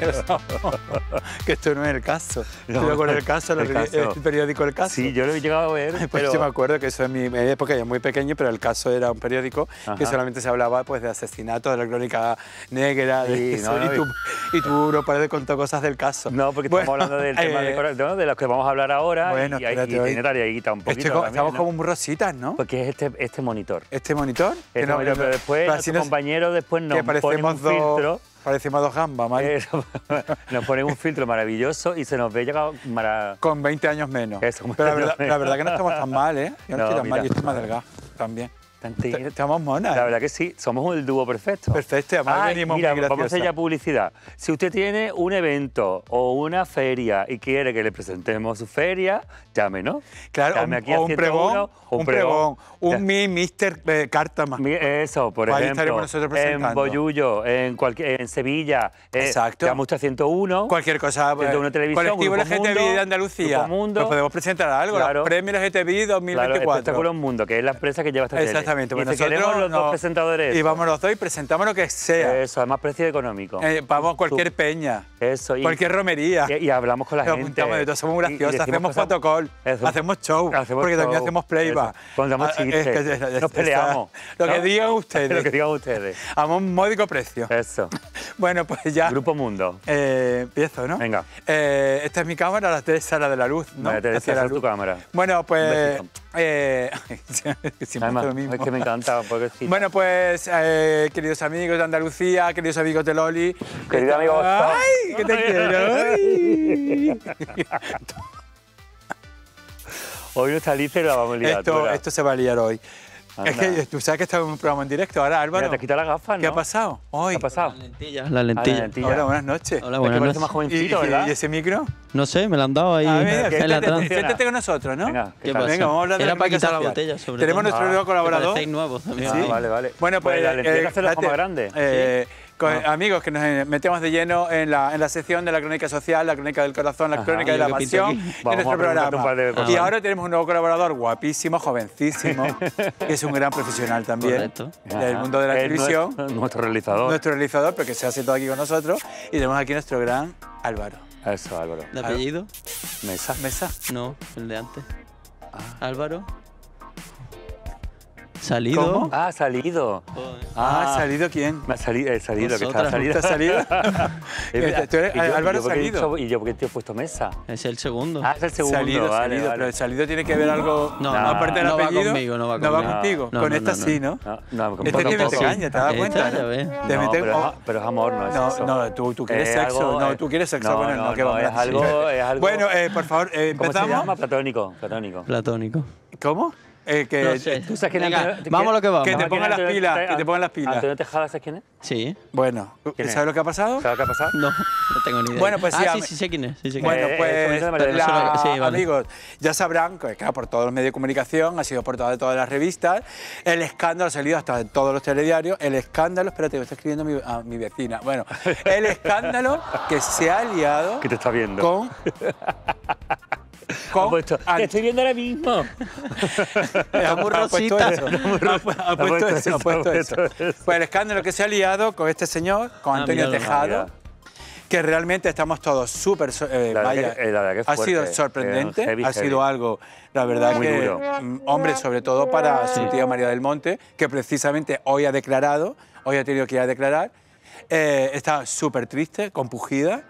que esto no es el caso. No, pero con el caso, el, periódico El Caso. Sí, yo lo he llegado a ver. Pues pero... yo me acuerdo que eso en mi época, yo muy pequeño, pero El Caso era un periódico que solamente se hablaba pues, de asesinatos, de la crónica negra, y, tú, y... tú, no contar cosas del caso. No, porque estamos hablando del tema de, eh, de los que vamos a hablar ahora bueno, y, espérate, y, tener un poquito. estamos como muy ¿no? Porque es este, este monitor. ¿Este monitor? Este monitor, pero después, compañero después no. que parecemos un dos, filtro Parecimos dos gambas, Mario. Eso, nos ponen un filtro maravilloso y se nos ve llegado Con 20 años menos. Pero la verdad, la verdad, que no estamos tan mal, ¿eh? Yo no, estoy tan mal, estoy más delgado también. Estamos monas. La ¿eh? verdad que sí, somos el dúo perfecto. Perfecto, además venimos mira, Vamos a hacer ya publicidad. Si usted tiene un evento o una feria y quiere que le presentemos su feria, llámenos. Claro, Llame un, aquí un pregón, un, pregón, un, mi Mister eh, Eso, por ejemplo, en Boyullo, en, Sevilla, eh, Exacto. 101. Cualquier cosa. 101 eh, Televisión, Colectivo LGTBI de Andalucía. Nos podemos presentar algo, claro. los premios LGTBI 2024. Claro, Espectáculos Mundo, que es la empresa que lleva esta feria y los dos presentadores. Y vamos los dos y presentamos lo que sea. Eso, además precio económico. Eh, vamos a cualquier peña. Eso. cualquier romería. Y, hablamos con la gente. Nos de todos somos graciosos, hacemos fotocall, hacemos show, hacemos porque también hacemos playback. Contamos ah, chistes, nos peleamos. lo que digan ustedes. lo que digan ustedes. A un módico precio. Eso. bueno, pues ya. Grupo Mundo. Eh, empiezo, ¿no? Venga. Eh, esta es mi cámara, la Teresa, la de la luz, ¿no? la Bueno, pues... Eh, siempre lo mismo que me encantaba. Bueno, pues, eh, queridos amigos de Andalucía, queridos amigos de Loli. Querido amigo. ¡Ay! ¡Que te quiero! Hoy nuestra lista la vamos a liar. Esto, esto se va a liar hoy. Anda. Es que tú sabes que estaba en un programa en directo. Ahora, Álvaro. Mira, te quita la gafa, ¿no? ¿Qué ha pasado hoy? ¿Qué ha pasado? La lentilla. La ah, lentilla. Hola, buenas noches. Hola, buenas noches. más jovencito, ¿Y, ¿verdad? ¿Y ese micro? No sé, me lo han dado ahí. A ver, en la trans. siéntate con nosotros, ¿no? Venga, ¿qué pasa? Venga, vamos a hablar de Era para quitar la botella, sobre Tenemos nuestro nuevo colaborador. Estáis nuevos también. Ah, vale, vale. Bueno, pues. pues la lentilla que hace los más grande. Eh, Ah. Amigos, que nos eh, metemos de lleno en la, en sección de la crónica social, la crónica del corazón, la crónica de la pasión en nuestro programa. y ahora tenemos un nuevo colaborador, guapísimo, jovencísimo, que es un gran profesional también del mundo de la televisión. Nuestro, realizador. Nuestro realizador, porque se ha sentado aquí con nosotros. Y tenemos aquí nuestro gran Álvaro. Eso, Álvaro. ¿De apellido? Mesa. Mesa. No, el de antes. Ah. Álvaro. Salido. ¿Cómo? Ah, salido. Ah, ah, salido quién? Me ha sali eh, salido, que estaba salido. ¿Estás salido? Álvaro Salido? ¿Y yo por qué te he puesto mesa? Es el segundo. Ah, es el segundo. Salido, vale, salido. Pero el salido tiene que ver algo. No, no aparte del apellido. Va conmigo, no va conmigo. No va contigo. No, con esta sí, ¿no? No, con Este te engaña, ¿te das cuenta? Te metes. Pero es amor, no es sexo. No, eh, tú quieres sexo. No, tú quieres sexo con él. No, que es algo... Bueno, eh, por favor, empezamos. Eh, ¿Cómo se llama? Platónico. Platónico. ¿Cómo? Eh, que vamos a lo que vamos. Que te pongan las pilas, que te pongan las pilas. ¿Antonio quién es? Sí. Bueno, ¿sabes lo que ha pasado? ¿Sabes lo que ha pasado? No, no tengo ni idea. Bueno, pues ah, sí, sí, sé quién es. Sí, bueno, eh, eh, pues, amigos, ya sabrán, que claro, por todos los medios de comunicación, ha sido portada de todas las revistas, el escándalo ha salido hasta en todos los telediarios, el escándalo, espérate, me está escribiendo mi, a mi vecina, bueno, el escándalo que se ha liado... Que te está viendo. Con... Te estoy viendo ahora mismo. Ha puesto eso, ha puesto eso. Pues el escándalo que se ha liado con este señor, con ah, Antonio Tejado, que realmente estamos todos súper... vaya, ha sido eh, sorprendente, ha sido algo, la verdad Muy mm, Hombre, sobre todo para su tía María del Monte, que precisamente hoy ha declarado, hoy ha tenido que ir a declarar, eh, está súper triste, compugida,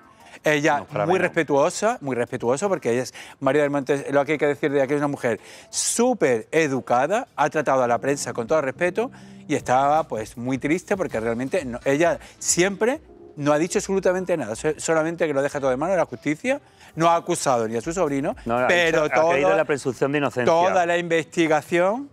ella, muy respetuosa, muy respetuosa, porque es María del Monte, lo que hay que decir de es una mujer súper educada, ha tratado a la prensa con todo respeto y estaba pues muy triste porque realmente ella siempre no ha dicho absolutamente nada, solamente que lo deja todo de mano de la justicia, no ha acusado ni a su sobrino, pero Toda la investigación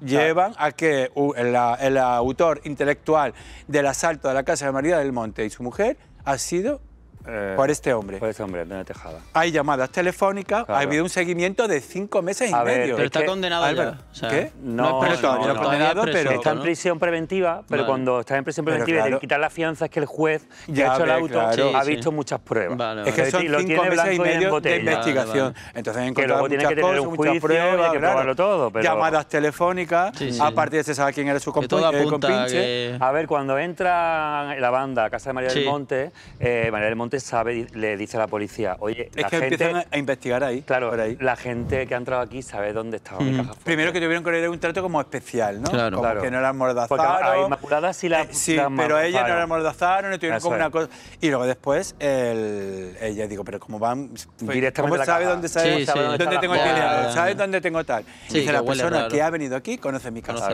llevan a que el autor intelectual del asalto a la casa de María del Monte y su mujer ha sido eh, por este hombre. Por este hombre, de la Tejada. Hay llamadas telefónicas, ha habido un seguimiento de cinco meses y medio. Pero está condenado ¿Qué? No, no, condenado, pero... Está en prisión preventiva, pero cuando está en prisión preventiva y te la fianza es que el juez que ha hecho el auto ha visto muchas pruebas. Es que son lo cinco meses y medio de investigación. Entonces encontrar muchas cosas, que tener muchas pruebas, que probarlo todo. Llamadas telefónicas, a partir de se sabe quién era su eh, compinche. A ver, cuando entra la banda a Casa de María del Monte, eh, María del Monte sabe, le dice a la policía, oye, es la que gente, empiezan a investigar ahí. Claro, por ahí. la gente que ha entrado aquí sabe dónde estaba mi mm. Primero que tuvieron que leer un trato como especial, ¿no? Claro. Como claro. que no la mordazaron. ahí Inmaculada sí la eh, Sí, pero ella no la mordazaron, no tuvieron como una cosa... Y luego después, ella digo, pero como van... Pues, Directamente ¿Cómo sabe dónde, sabe, dónde, tengo el dinero? ¿Sabe dónde tengo tal? dice, la persona que ha venido aquí conoce mi casa.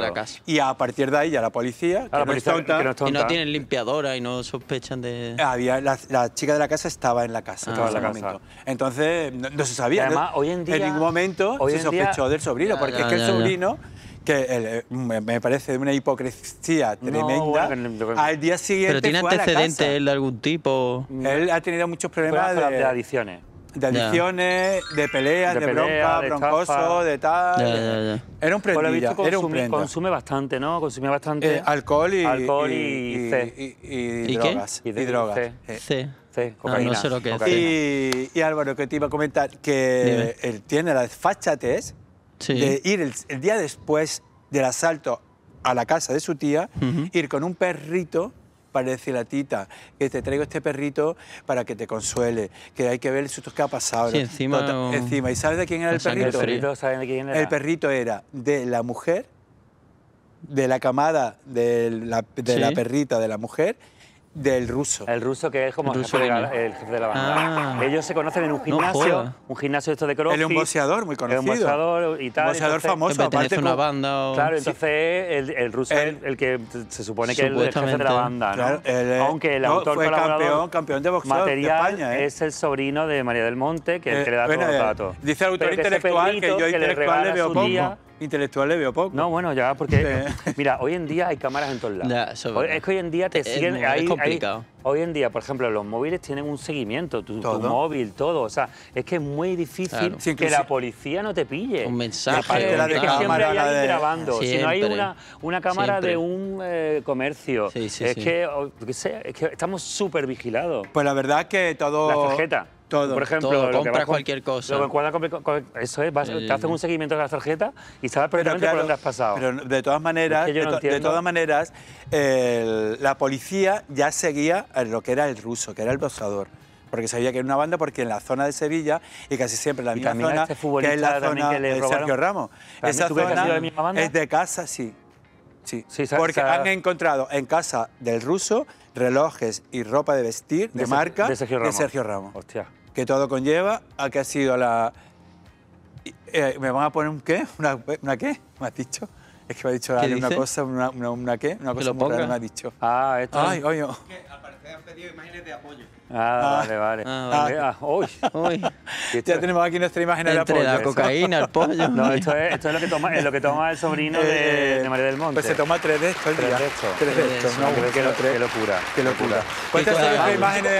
Y a partir de ahí ya la policía, que, no y no tienen limpiadora y no sospechan de... Había la chica de ah. la casa estaba en la casa. Entonces, no, se sabía. hoy en ningún momento se sospechó del sobrino, porque es que el sobrino que eh, me, parece parece una hipocresía tremenda. al día siguiente. Pero tiene antecedentes de algún tipo. Mm. Él ha tenido muchos problemas de, de, adicciones. De adicciones, de peleas, de, bronca, broncoso, de tal. era un pues prendilla, consume bastante, ¿no? Consumía bastante. Eh, alcohol y. Alcohol y, y, drogas. ¿Y, drogas. Eh. Y, Álvaro, que te iba a comentar que él tiene la desfachatez ¿eh? de ir el, día después del asalto a la casa de su tía, ir con un perrito para decirle a Tita que te traigo este perrito para que te consuele, que hay que ver que ha pasado. Sí, encima, encima. ¿Y sabes de quién era el perrito? El perrito, era? de la mujer, de la camada de la, la perrita de la mujer del ruso. El ruso que es como el, jefe de, la, banda. Ah. Ellos se conocen en un gimnasio, un gimnasio esto de CrossFit. Él es un boxeador muy conocido. un boxeador y tal. Un boxeador famoso, aparte una banda. Claro, entonces el, el, ruso el, es el que se supone que es el jefe de la banda, claro, el Aunque el no, autor fue campeón, campeón de boxeo material de España, ¿eh? es el sobrino de María del Monte, que, que le da eh, bueno, todo dato. Dice el autor intelectual que, que yo intelectual le veo poco. Intelectuales veo poco. No, bueno, ya, porque. Mira, hoy en día hay cámaras en todos lados. es que hoy en día te siguen. Es, complicado. hoy en día, por ejemplo, los móviles tienen un seguimiento, tu, móvil, todo. O sea, es que es muy difícil que la policía no te pille. Un mensaje. Aparte, la de siempre hay alguien grabando. Si no hay una, una cámara de un eh, comercio. Sí, es, que, es que estamos súper vigilados. Pues la verdad es que todo. La tarjeta. Por ejemplo, todo, cualquier cosa. eso es, te hacen un seguimiento de la tarjeta y sabes perfectamente por dónde has pasado. Pero de todas maneras, de, todas maneras, la policía ya seguía lo que era el ruso, que era el posador, porque sabía que era una banda, porque en la zona de Sevilla, y casi siempre la misma zona, este que es la zona de Sergio Ramos, esa zona es de casa, sí. Sí, porque han encontrado en casa del ruso relojes y ropa de vestir de, marca de Sergio Ramos que todo conlleva a que ha sido la... Eh, ¿Me van a poner un qué? ¿Una, qué? ¿Me has dicho? Es que me ha dicho alguien una cosa, una, una, una, qué, una cosa muy rara me ha dicho. Ah, esto. Ay, oye. al parecer han pedido imágenes de apoyo. Ah, ah, vale, vale. Ah, ah vale. Ah, uy. Ya tenemos aquí nuestra imagen de la Entre la, cocaína, el pollo. No, esto es, lo, que toma, el sobrino de, eh, de, María del Monte. Pues se toma tres de estos el día. Tres de estos. Tres de estos. qué, locura. Qué locura. Cuéntanos nuestras imágenes,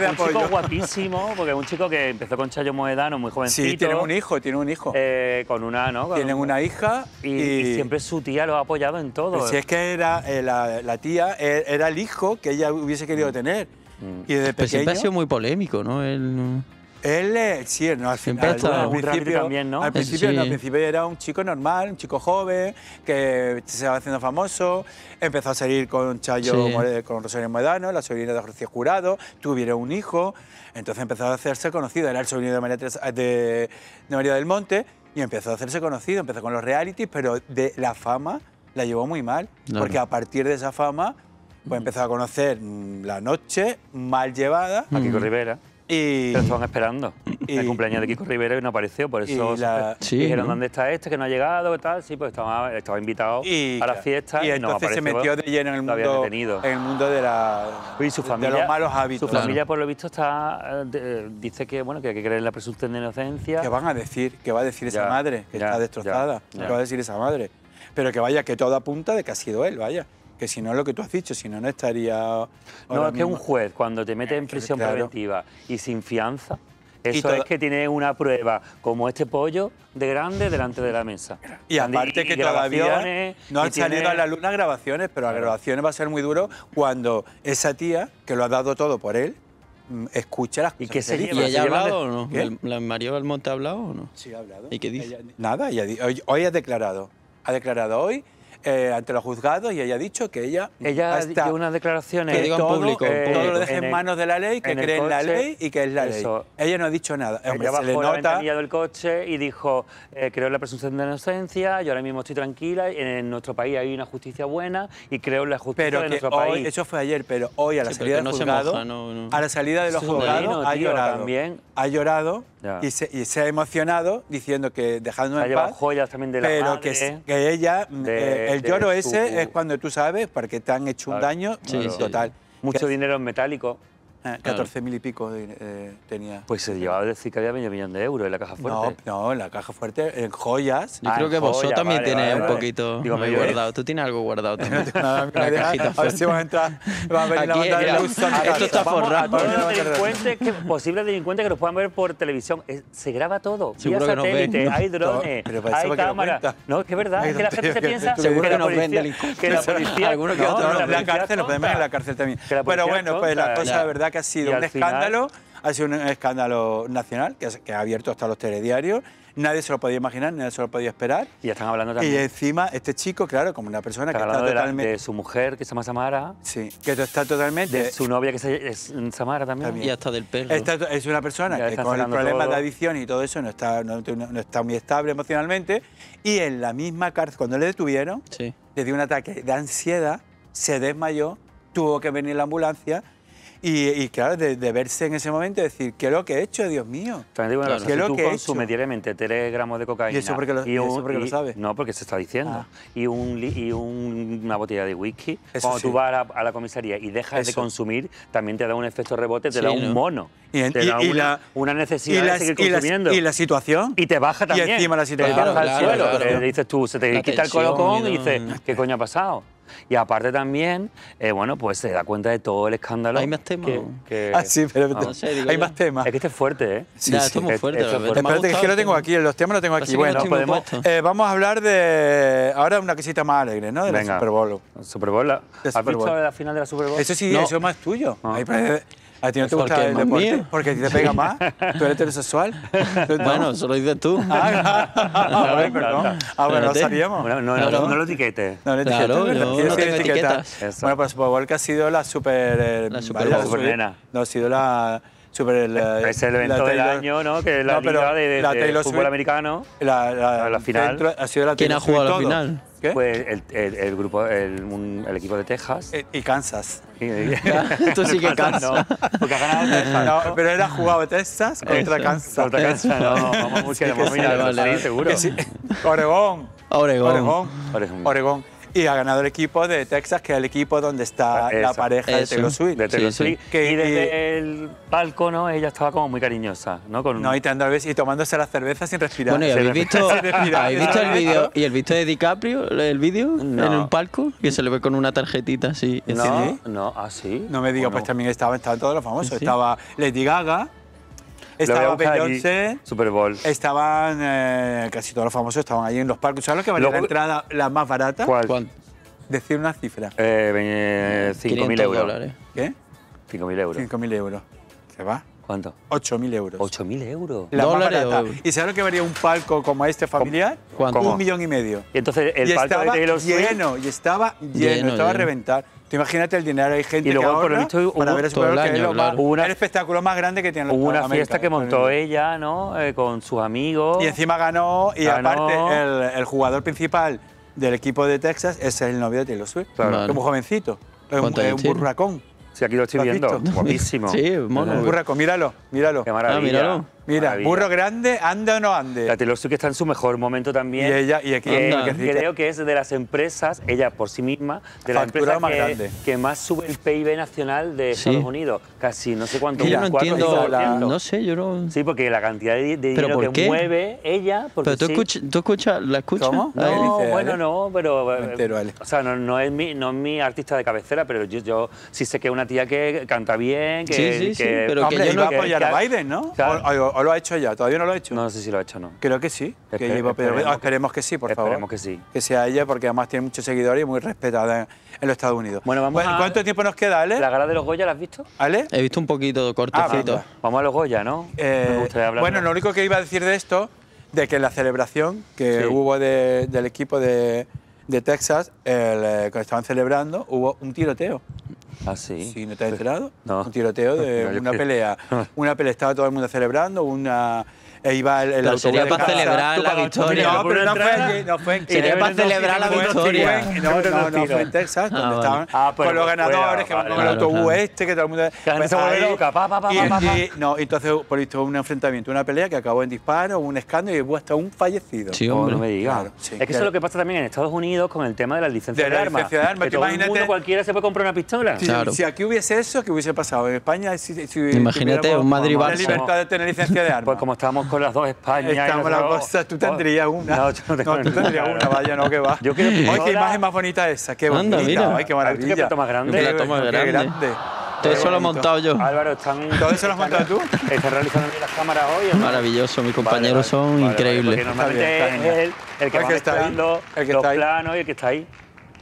de apoyo. Un chico guapísimo, porque es un chico que empezó con Chayo Moedano, muy jovencito. Sí, tiene un hijo, tiene un hijo. Eh, con una, ¿no? Tienen una hija. Y, siempre su tía lo ha apoyado en todo. Si es que era eh, la, tía, era el hijo que ella hubiese querido mm. tener. Mm. Y desde siempre ha sido muy polémico, ¿no? Él... Eh, sí, no, al, principio, principio, era un chico normal, un chico joven, que se va haciendo famoso. Empezó a salir con Chayo, con Rosario Medano, la sobrina de Rocío Jurado, tuvieron un hijo, entonces empezó a hacerse conocido. Era el sobrino de María, María del Monte y empezó a hacerse conocido, empezó con los realities, pero de la fama la llevó muy mal, porque a partir de esa fama pues empezó a conocer mm, La Noche, Mal Llevada. A Kiko Rivera. Y... Pero estaban esperando. El cumpleaños de Kiko Rivera y no apareció, por eso dijeron, ¿dónde está este que no ha llegado? y tal? Sí, pues estaba, invitado a la fiesta y, entonces se metió de lleno en el mundo, en el mundo de, la, y su familia, de los malos hábitos. Su familia, por lo visto, está eh, eh, dice que bueno que hay que creer en la presunción de inocencia. ¿Qué van a decir? ¿Qué va a decir esa madre? Que está destrozada. ¿Qué va a decir esa madre? Pero que vaya, que todo apunta de que ha sido él, vaya. Que si no, lo que tú has dicho, si no, no estaría. No, es que un juez, cuando te mete en prisión preventiva y sin fianza, eso es que tiene una prueba como este pollo de grande delante de la mesa. Y aparte que todavía no han salido a la luna grabaciones, pero a grabaciones va a ser muy duro cuando esa tía, que lo ha dado todo por él, mm, escucha las cosas. ¿Y qué se lleva? ¿Y ella ha hablado o no? ¿La María Belmonte ha hablado o no? Sí, ha hablado. ¿Y qué dice? nada, hoy ha declarado. Ha declarado hoy eh, ante los juzgados y ella ha dicho que ella. Ella dio unas declaraciones. Que, todo, eh, público, todo lo deja en, manos de la ley, que cree en la ley y que es la ley. Ella no ha dicho nada. Hombre, ella bajó se le la ventanilla del coche y dijo: eh, Creo en la presunción de inocencia, yo ahora mismo estoy tranquila, en nuestro país hay una justicia buena y creo en la justicia de nuestro país. Eso fue ayer, pero hoy a la salida del juzgado, a la salida de los juzgados, ha llorado. También. Ha llorado y se, ha emocionado diciendo que dejando en paz. Joyas también de la pero que, ella. El este, lloro ese es cuando tú sabes, porque te han hecho un daño total. Mucho dinero en metálico. 14 mil y pico eh, tenía. Pues se llevaba a decir que había medio millón de euros en la caja fuerte. No, no, en la caja fuerte, en joyas. Yo creo ah, que vosotros también tiene un poquito guardado. Tú tienes algo guardado también. no a ver si vamos a entrar. Va a venir la esto está forrado. que, posibles delincuentes que nos puedan ver por televisión. Eh, se graba todo. vía satélite, hay drones, hay cámaras. No, es que es verdad, es que la gente se piensa que, nos ven delincuentes. Que la policía. que la cárcel, nos pueden ver en la cárcel también. Pero bueno, pues la cosa, de eh. verdad, que ha sido un escándalo, ha sido un escándalo nacional que, ha abierto hasta los telediarios. Nadie se lo podía imaginar, nadie se lo podía esperar. Y están hablando también. encima, este chico, claro, como una persona que está totalmente. de su mujer, que se llama Samara. Sí, que está totalmente. De su novia, que es Samara también. Y hasta del perro. es una persona que con el problema de adicción y todo eso no está, está muy estable emocionalmente. Y en la misma cárcel, cuando le detuvieron, le dio un ataque de ansiedad, se desmayó, tuvo que venir la ambulancia y, claro, de, verse en ese momento y decir, ¿qué es lo que he hecho, Dios mío? También digo claro. si tú consumes diariamente 3 gramos de cocaína... ¿Y eso porque lo, lo sabes? No, porque se está diciendo. Ah. Y, un, y una botella de whisky, cuando tú vas a la, comisaría y dejas de consumir, también te da un efecto rebote, te da un mono. Y, te da una, necesidad de seguir consumiendo. y la, situación. Y te baja también. Y encima la situación. Te baja al suelo. Dices tú, se te quita el colocón y dices, ¿qué coño ha pasado? Y aparte también, eh, bueno, pues se da cuenta de todo el escándalo. Hay más temas. Ah, sí, pero ah, no, hay más temas. Es que este es fuerte, ¿eh? Sí, sí. Esto es fuerte. Es, Espérate, que es lo tengo aquí, los temas los tengo aquí. Bueno, podemos, eh, vamos a hablar de ahora una cosita más alegre, ¿no? De Venga. la Super Bowl. Super Bowl. ¿Has visto la final de la Super Bowl? Eso sí, no. eso es más tuyo. Ah. Ahí parece... ¿A ti no te gusta el deporte? Mío. ¿Porque a ti te pega más? ¿Tú eres heterosexual? Pues bueno, eso lo dices tú. Ah, ah ver, ah, ah, perdón. Ah, bueno, no sabíamos. Bueno, no, claro. no, no, lo etiquete. No lo etiquete. Claro, no tengo etiquetas. Bueno, pues Super que ha sido la super... Eh, la super, la super nena. No, ha sido la... Super, el, eh, es el evento del año, ¿no? Que es la no, liga de, de, de fútbol Swift, americano. La, la, la, final. Centro, ha sido la ¿Quién ha jugado Swift, la final? ¿Qué? Pues el, grupo, el, un- el equipo de Texas. Eh, y Kansas. Tú sí que Kansas. porque ha ganado Texas. No, pero era jugado Texas contra Kansas. Contra Kansas, no, vamos a de momia, seguro. Oregón. Oregón. Oregón. Oregón. Oregón y ha ganado el equipo de Texas, que es el equipo donde está ah, la pareja de Taylor y desde el palco, ¿no? Ella estaba como muy cariñosa, ¿no? no, y, y tomándose la cerveza sin respirar. Bueno, ¿y habéis visto, ¿habéis visto el vídeo? ¿Y el visto de DiCaprio, el vídeo? En un palco, que se le ve con una tarjetita así. No, no, así. ¿ah, no me digo, pues también estaba estaba todos los famosos. Estaba Lady Gaga, estaba Beyoncé. Super Bowl. Estaban eh, casi todos los famosos, estaban allí en los parques. ¿Sabes lo que valía la entrada la más barata? ¿Cuál? Decir una cifra. Eh, 5.000 eh, euros. ¿Qué? 5.000 euros. 5.000 euros. ¿Se va? ¿Cuánto? 8.000 euros. ¿8.000 euros? La más barata. ¿Y sabes lo que valía un palco como este familiar? ¿Cuánto? Un millón y medio. Y entonces el palco este de lleno, y estaba lleno, estaba a reventar. Tú imagínate el dinero, hay gente que ahora… por lo el año, que el espectáculo más grande que tiene Hubo una fiesta que montó ella, ¿no? Eh, con sus amigos. Y encima ganó, y aparte el, jugador principal del equipo de Texas es el novio de Taylor Swift, claro. como jovencito, es un burracón. Sí, aquí lo estoy ¿Lo viendo. Visto? Guapísimo. Sí, mono. burraco, míralo, míralo. Qué maravilla. Ah, Mira, burro grande, ande o no ande. La Taylor está en su mejor momento también. Y ella, y aquí eh, que creo que es de las empresas, ella por sí misma, de las empresas más que, que, más sube el PIB nacional de Estados Unidos. Casi no sé cuánto. Yo no entiendo, no sé, yo no. Sí, porque la cantidad de, dinero que mueve ella. pero tú, escuchas, tú escucha, la escuchas. No, bueno, no, pero. Eh, o sea, no, es mi, no es mi artista de cabecera, pero yo, yo sí sé que es una tía que canta bien, que. Sí, sí, sí, pero que, yo iba a apoyar a Biden, ¿no? ¿O lo ha hecho ya? ¿Todavía no lo ha hecho? No sé si lo ha hecho o no. Creo que sí. esperemos, ah, que sí, por favor. Esperemos que sí. Que sea ella, porque además tiene muchos seguidores y muy respetada en, los Estados Unidos. Bueno, vamos ¿Cuánto tiempo nos queda, Ale? ¿La gala de los Goya la has visto? ¿Ale? He visto un poquito cortecito. Ah, vamos a los Goya, ¿no? Eh, bueno, lo único que iba a decir de esto, de que en la celebración que hubo del equipo de, Texas, cuando eh, estaban celebrando, hubo un tiroteo. Ah, sí. Sí, ¿no te has enterado? No. Un tiroteo de una pelea. Una pelea, estaba todo el mundo celebrando, una e iba el, sería para celebrar la victoria. No, pero no fue, no fue Sería para celebrar la victoria. No, no, no, fue en Texas, ah, donde estaban ah, con los ganadores, que van con el autobús este, que todo el mundo... Y no, entonces, por esto un enfrentamiento, una pelea que acabó en disparo, un escándalo y hubo hasta un fallecido. Sí, hombre. No me Es que eso es lo que pasa también en Estados Unidos con el tema de las licencias de, armas. que todo cualquiera se puede comprar una pistola. Si aquí hubiese eso, ¿qué hubiese pasado? En España, si... Imagínate, un Madrid-Barça. libertad de tener licencia de pues armas. Pues como estábamos con las dos Españas. Estamos tú oh, tendrías una. No, tú tendrías una, vaya, no, que va. Yo Ay, qué imagen más bonita esa, qué Anda, bonita, mira. ay, qué maravilla. Qué plato más grande. Qué plato más grande. grande. Todo eso lo he montado yo. Álvaro, están. ¿Todo eso lo has montado tú? Están realizando las cámaras hoy. Maravilloso, mis compañeros son increíbles. normalmente el que, el que está ahí, el que los está ahí. planos y el que está ahí.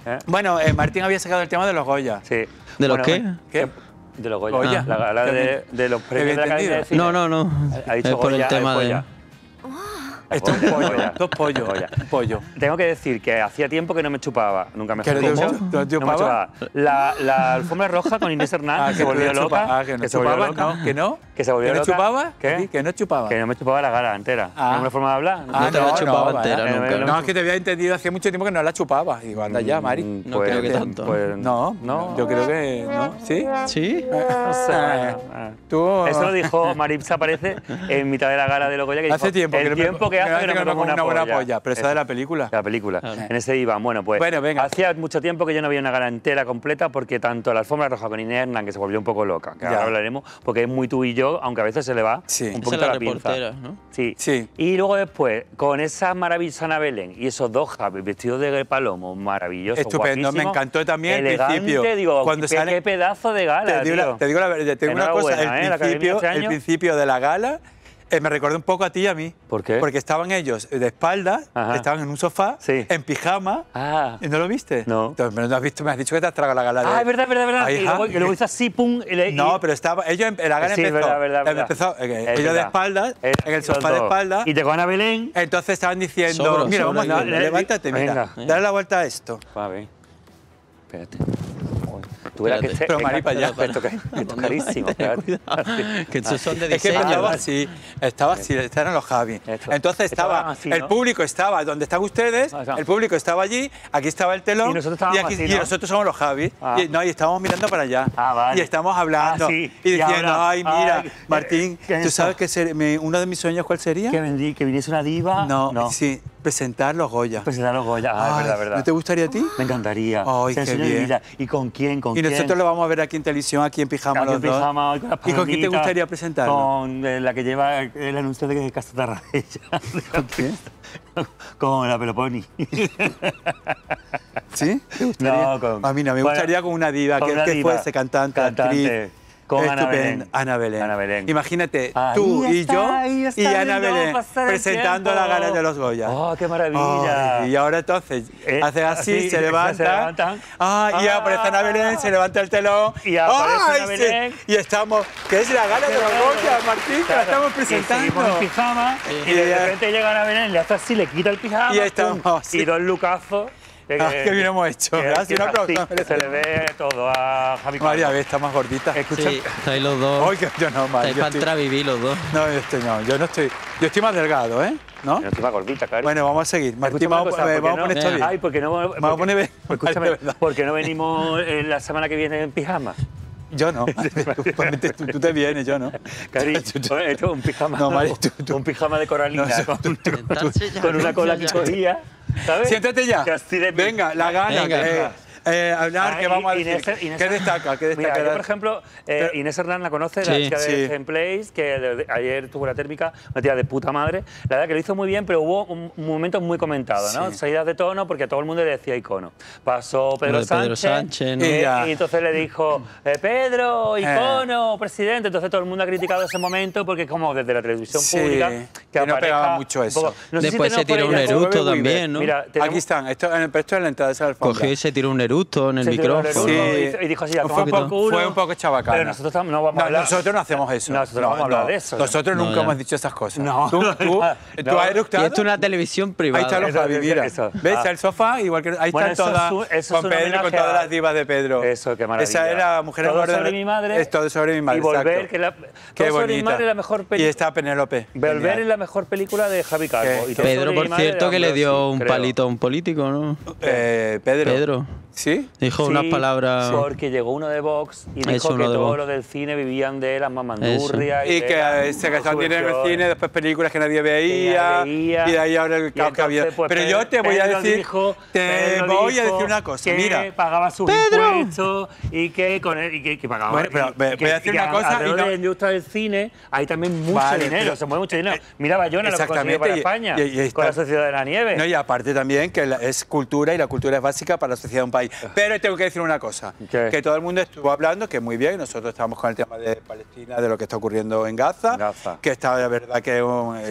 ¿eh? Bueno, eh, Martín había sacado el tema de los Goya. Sí. ¿De los qué? ¿Qué? De los Goya. La gala de, de, los premios de la Academia de Cine. No, no, no. Ha dicho es por Goya, el tema de... Esto es pollo. Esto pollo. Tengo que decir que hacía tiempo que no me chupaba. Nunca me chupó. ¿Te chupaba? La, la alfombra roja con Inés Hernández, ah, que, volvió loca. que no que No, no. se volvió no chupaba? ¿Qué? Que no chupaba. Que no me chupaba la gala entera. Ah. Es una forma de hablar. Ah, no te la chupaba entera No, es que te había entendido hace mucho tiempo que no la chupaba. Digo, anda ya, mm, Mari. Pues, no creo que tanto. Pues, no, no. Yo creo que no. ¿Sí? ¿Sí? Ah, ah, Eso lo dijo Maripsa, parece, en mitad de la gala de Locoya. Hace tiempo que que que, me una, buena polla. pero esa de la película. La película. En ese iban. Bueno, pues bueno, venga. hacía mucho tiempo que yo no había una gala entera completa porque tanto la alfombra roja con Inés Hernán, que se volvió un poco loca, que ahora hablaremos, porque es muy tú y yo, aunque a veces se le va sí. un poquito esa la, la ¿no? Sí. sí. Y luego después, con esa maravillosa Ana Belén y esos dos Javi vestidos de palomo, maravilloso, Estupendo, me encantó también el principio. cuando qué, pedazo de gala, te digo, te digo, la, te digo una cosa, el ¿eh? este principio de la gala eh, me recordó un poco a ti y a mí. ¿Por qué? Porque estaban ellos de espaldas, estaban en un sofá, en pijama. Ah. ¿Y no lo viste? No. Entonces, no has visto, me has dicho que te has tragado la gala Ah, es verdad, es verdad. es y y luego hizo así, pum. Y... No, pero estaban ellos, la empezó. ellos de espaldas, en el sofá de espaldas. Y te van a Belén. Entonces estaban diciendo, mira, vamos levántate, mira, dale la vuelta a esto. Va, Espérate que Pero Maripa es carísimo. Claro. Que son de diseño. Es estaba así, estaban los Javi. Entonces estaba, el público estaba donde están ustedes, ah, el público estaba allí, aquí estaba el telón. Y nosotros, y aquí, y nosotros somos los Javi. Ah. Y, no, y estábamos mirando para allá. Ah, y estamos hablando. Y diciendo, ay, mira, Martín, eh, ¿tú sabes que uno de mis sueños cuál sería? Que, viniese una diva. No, sí presentar los Goya. Presentar los Goya, ah, es verdad, verdad. ¿No te gustaría a ti? Me encantaría. Ay, qué bien. ¿Y con quién? ¿Con y nosotros lo vamos a ver aquí en televisión, aquí en pijama. los en con ¿Y con quién te gustaría presentar? Con eh, la que lleva el anuncio de Casa ella. ¿Con quién? Con la Peloponi. ¿Sí? ¿Te gustaría? No, A mí no, me gustaría con una diva, que, es que fuese cantante, cantante. actriz. Con Ana Belén. Ana Belén. Imagínate, ah, tú y yo y Ana Belén presentando la gala de los Goya. ¡Oh, qué maravilla! y ahora entonces, eh, hace así, se, levanta, y ah. aparece Ana Belén, se levanta el telón. Y aparece Ana Belén. y estamos, que es la gala de los Goya, Martín, estamos presentando. Y en pijama, y, de repente llega Ana Belén, le hace así, le quita el pijama. Y estamos. Pum, Y dos lucazos. Ah, que, bien hemos hecho. Gracias, una aplauso. Se le ve todo a Javi María, ve, está más gordita. Sí, estáis los dos. Oiga, yo no, María. Estáis para entrar vivir los dos. No, yo estoy, no, yo no estoy. Yo estoy más delgado, ¿eh? ¿No? Yo estoy más gordita, claro. Bueno, vamos a seguir. Martín, vamos, a poner esto bien. Ay, porque no. vamos a poner. porque no venimos la semana que viene en pijama. Yo no. tú, tú, te vienes, yo no. Cari, esto es un pijama. No, tú, Un pijama de coralina. No, con, con, una cola que cogía. ¿sabes? Siéntate ya. Venga, la gana. Venga, eh, hablar, ah, que vamos a decir? ¿Qué destaca? ¿Qué destaca? Mira, por ejemplo, eh, Inés Hernán la conoce, la chica de Ten que ayer tuvo la térmica, una tía de puta madre. La verdad que lo hizo muy bien, pero hubo un, momento muy comentado, ¿no? Salidas de tono, porque a todo el mundo le decía icono. Pasó Pedro Sánchez. y, entonces le dijo, eh, Pedro, icono, presidente. Entonces todo el mundo ha criticado ese momento, porque como desde la televisión pública. Que, que no pegaba mucho eso. Después se tiró un eructo también, ¿no? Mira, Aquí están, esto, es la entrada de esa alfombra. y se tiró un eruto eructo en el micrófono. Sí. Y dijo así, fue, un poco, uno, fue un poco chavacana. Pero nosotros no vamos a hablar. nosotros no hacemos eso. Nosotros no, vamos a hablar de eso. Nosotros nunca hemos dicho esas cosas. Tú, tú, tú has eructado. Y esto es una televisión privada. Ahí está los Javivira. ¿Ves? el ah. sofá, igual que. Ahí bueno, están todas. eso con Pedro y con todas las divas de Pedro. Eso, qué maravilla. Esa era mujer Todo sobre mi madre. Es todo sobre mi madre. Y volver, que la. Qué bonita. Y está Penélope. Volver es la mejor película de Javi Calvo. Pedro, por cierto, que le dio un palito a un político, ¿no? Eh, Pedro. Pedro. ¿Sí? Dijo unas palabras... porque llegó uno de Vox y dijo que todos los del cine vivían de las mamandurrias. Y, y que se gastaban dinero en el cine, después películas que nadie veía, y de ahí ahora el caos que había. Pues, pero yo te voy a decir, te voy a decir una cosa, que mira. pagaba su Pedro. y que, con él, y que, pagaba... Bueno, pero voy, a decir una cosa... Y la industria del cine hay también mucho dinero, se mueve mucho dinero. Eh, Miraba yo en lo que para España, con la Sociedad de la Nieve. No, y aparte también que es cultura y la cultura es básica para la sociedad de un país pero tengo que decir una cosa, que todo el mundo estuvo hablando, que muy bien, nosotros estamos con el tema de Palestina, de lo que está ocurriendo en Gaza, que está de verdad que es un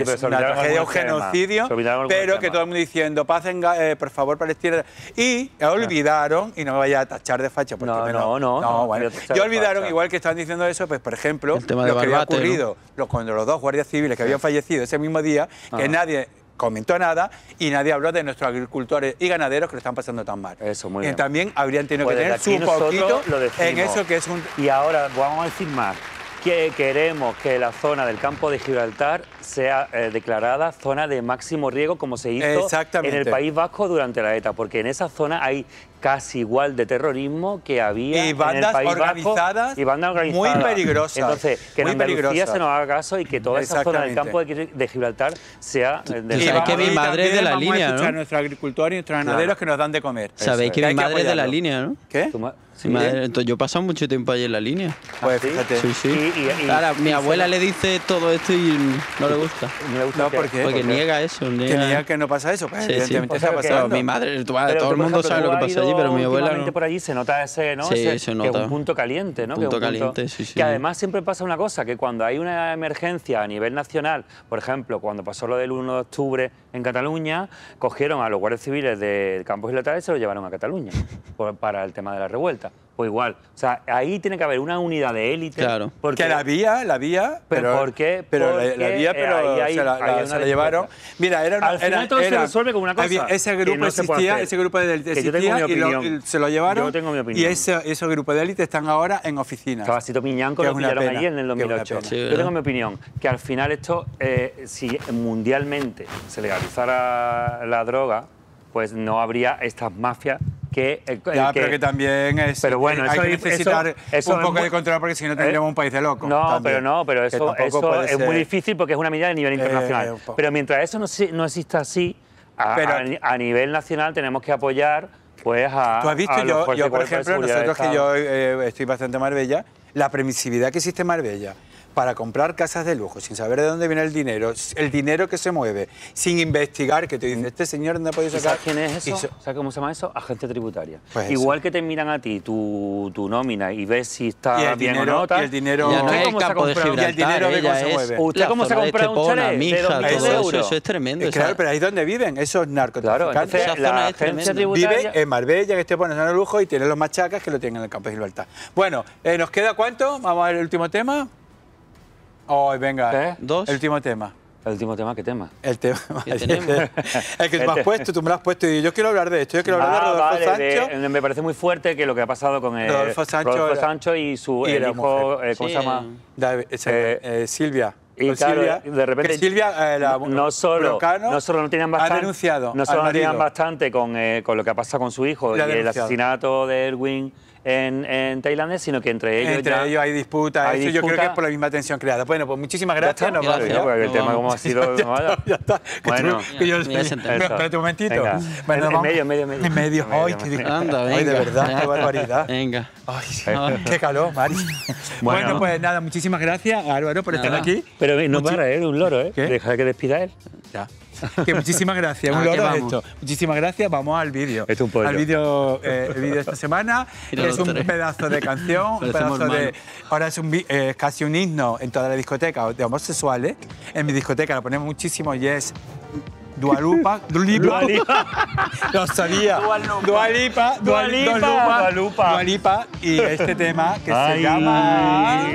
genocidio, pero que todo el mundo diciendo, paz en, eh, por favor Palestina, y olvidaron, y no me vaya a tachar de facha, porque no, no, no, no, olvidaron, igual que están diciendo eso, pues por ejemplo, lo que había ocurrido los, cuando los dos guardias civiles que habían fallecido ese mismo día, que nadie comentó nada y nadie habló de nuestros agricultores y ganaderos que lo están pasando tan mal. Eso, muy y eh, bien. también habrían tenido que pues tener su poquito en eso que es un... Y ahora vamos a decir más, que queremos que la zona del campo de Gibraltar sea eh, declarada zona de máximo riesgo como se hizo en el País Vasco durante la ETA, porque en esa zona hay casi igual de terrorismo que había en el País organizadas Vasco y bandas organizadas muy peligrosas. Entonces, que en Andalucía se nos haga caso y que toda esa zona del campo de, Gibraltar sea eh, de y que mi madre de la línea, ¿no? nuestros agricultores y nuestros ganaderos que nos dan de comer. Sabéis que, mi madre es de la línea, ¿no? ¿Qué? entonces yo he pasado mucho tiempo allí en la línea. Pues ¿Ah, fíjate. Sí, sí. mi abuela le dice todo esto y no lo me gusta. no, Porque niega eso. Que niega que no pasa eso. Pues, sí, evidentemente sí. mi madre, tu, todo el mundo sabe lo que pasa allí, pero mi abuela no. por allí se nota ese, se nota. un punto caliente, ¿no? Punto caliente, sí, sí. Que además siempre pasa una cosa, que cuando hay una emergencia a nivel nacional, por ejemplo, cuando pasó lo del 1 de octubre en Cataluña, cogieron a los guardias civiles de Campos y y se lo llevaron a Cataluña por, para el tema de la revuelta pues igual. O sea, ahí tiene que haber una unidad de élite. Claro. Porque, que la había, la había. Pero, ¿por qué? Pero la, vía eh, pero ahí, la, se, la llevaron. Mira, era una, Al final todo se resuelve como una cosa. ese grupo existía, ese grupo de élite existía y, se lo llevaron. Yo tengo mi opinión. Y ese, esos grupos de élite están ahora en oficinas. Cabacito Piñanco lo pillaron pena, ahí en el 2008. Yo tengo mi opinión, que al final esto, eh, si mundialmente se legalizara la droga, pues no habría estas mafias que, eh, ya, pero que también es. Pero bueno, eh, hay que necesitar un poco de control porque si no ¿Eh? tendríamos un país de locos. No, pero no, pero eso, es muy difícil porque es una medida de nivel internacional. pero mientras eso no, no exista así, a, nivel nacional tenemos que apoyar pues a. Tú has visto, yo, yo, por ejemplo, nosotros que yo estoy bastante Marbella, la permisividad que existe en Marbella para comprar casas de lujo, sin saber de dónde viene el dinero, el dinero que se mueve, sin investigar, que te dicen, este señor no ha podido sacar... ¿Sabes quién es eso? ¿Sabes cómo se llama eso? Agente tributaria. Pues Igual que te miran a ti tu, tu nómina y ves si está bien o no, Y el dinero... Ya es el y el dinero ve cómo se mueve. ¿Usted cómo se ha comprado este un chalet Eso, es tremendo. claro, pero ahí es donde viven esos narcotraficantes. Claro, la agencia tributaria... Vive en Marbella, que esté poniendo lujo, y tiene los machacas que lo tienen en el campo de Gibraltar. Bueno, eh, ¿nos queda cuánto? Vamos al último tema. Oh, venga. ¿Eh? El último tema. El último tema, ¿qué tema? El tema. el que tú me has este. puesto, tú me lo has puesto y yo quiero hablar de esto. Yo quiero hablar de ah, Rodolfo Sancho. me parece muy fuerte que lo que ha pasado con el, Rodolfo, Sancho, y su hijo, eh, ¿cómo se llama? Eh, Silvia. Y pues Silvia, de repente que Silvia, no, solo, no solo no tienen bastante, ha no solo no bastante con, con, lo que ha pasado con su hijo y el asesinato de Erwin en, en tailandés, sino que entre ellos. Entre ellos hay disputa, hay eso disputa. yo creo que es por la misma tensión creada. Bueno, pues muchísimas gracias. No, gracias. el tema como ha sido. Ya, ya está. Bueno, que yo, espérate un momentito. en, en, medio, medio, medio. En medio. Ay, qué Ay, de verdad, qué barbaridad. Venga. Ay, qué calor, Mari. Bueno, pues nada, muchísimas gracias, Álvaro, por estar aquí. Pero no para, él, ¿eh? un loro, ¿eh? Deja que despida él. Ya. muchísimas gracias. Ah, un esto. Muchísimas gracias. Vamos al vídeo. Es un Al vídeo eh, esta semana. es un pedazo de canción. un pedazo de, ahora eh, es casi un himno en toda la discoteca de homosexuales. En mi discoteca lo ponemos muchísimo y es Dualupa, Dualipa. Dualipa. sabía. Dualipa, Dualipa, dualupa, Dualipa. Y este tema que se llama.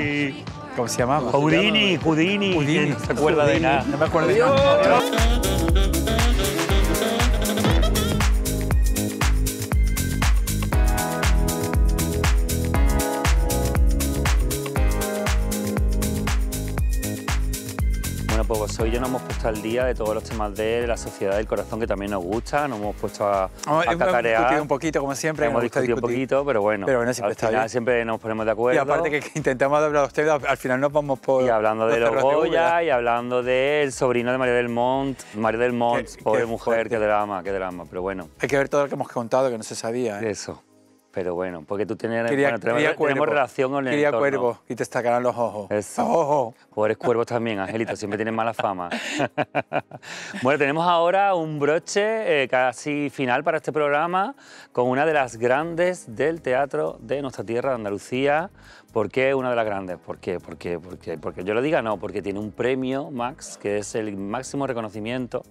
¿Cómo se llama? Houdini, Houdini. Houdini. No se acuerda de nada. No me acuerdo de nada. soy yo nos hemos puesto al día de todos los temas de la sociedad del corazón que también nos gusta, nos hemos puesto a, cacarear. un poquito, como siempre. Hemos discutido un poquito, pero bueno, siempre al final siempre nos ponemos de acuerdo. Y aparte que, intentamos hablar de ustedes, al final nos vamos por... Y hablando de los, y hablando del sobrino de María del Mont, María del Mont, pobre mujer, que drama, que drama, pero bueno. Hay que ver todo lo que hemos contado que no se sabía. ¿eh? Eso. Pero bueno, porque tú tienes, relación con el Quería y te sacarán los ojos. Eso. O eres cuervo también, Angelito, siempre tienes mala fama. bueno, tenemos ahora un broche eh, casi final para este programa con una de las grandes del teatro de nuestra tierra, de Andalucía. ¿Por qué una de las grandes? ¿Por qué? ¿Por qué? ¿Por Porque yo lo diga no, porque tiene un premio Max, que es el máximo reconocimiento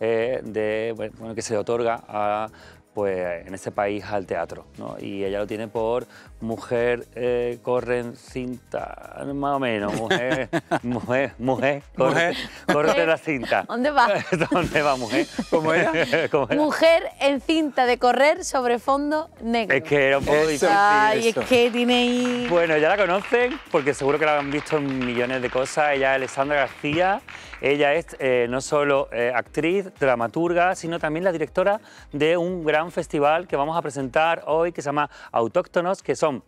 eh, de, bueno, que se otorga a pues en ese país al teatro. ¿no? Y ella lo tiene por mujer eh, corre en cinta, más o menos, mujer, mujer, mujer, corre, corre la cinta. ¿Dónde va? ¿Dónde va, mujer? ¿Cómo era? Mujer en cinta de correr sobre fondo negro. Es que era un poco difícil. Ay, es que tiene ahí... Bueno, ya la conocen porque seguro que la han visto en millones de cosas. Ella es Alessandra García. Ella es eh, no solo eh, actriz, dramaturga, sino también la directora de un gran festival que vamos a presentar hoy que se llama Autóctonos, que son,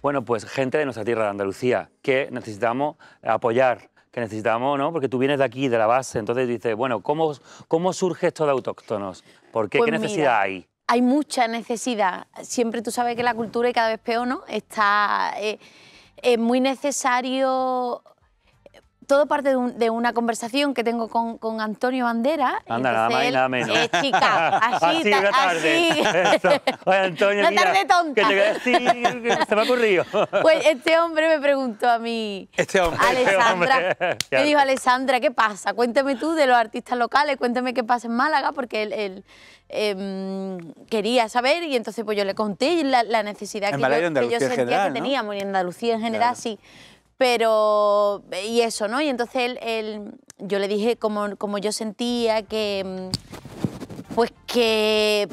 bueno, pues gente de nuestra tierra de Andalucía, que necesitamos apoyar que necesitamos, ¿no? Porque tú vienes de aquí, de la base, entonces dices, bueno, ¿cómo, cómo surge esto de autóctonos? ¿Por qué? ¿Qué pues necesidad hay? hay mucha necesidad. Siempre tú sabes que la cultura, y cada vez peor, ¿no? Está. Eh, es muy necesario todo parte de, de, una conversación que tengo con, Antonio Bandera. Anda, nada más y nada menos. chica, así, así. Una tarde. Oye, Antonio, una tarde tonta. Que te voy a decir, se me ha ocurrido. Pues este hombre me preguntó a mí. Este hombre. Este Alessandra. Me dijo, Alessandra, ¿qué pasa? Cuéntame tú de los artistas locales, cuéntame qué pasa en Málaga, porque él, em, quería saber y entonces pues yo le conté la, la necesidad que, yo, sentía que teníamos y en Andalucía en general sí. Pero, y eso, ¿no? Y entonces él, yo le dije como, como yo sentía que, pues que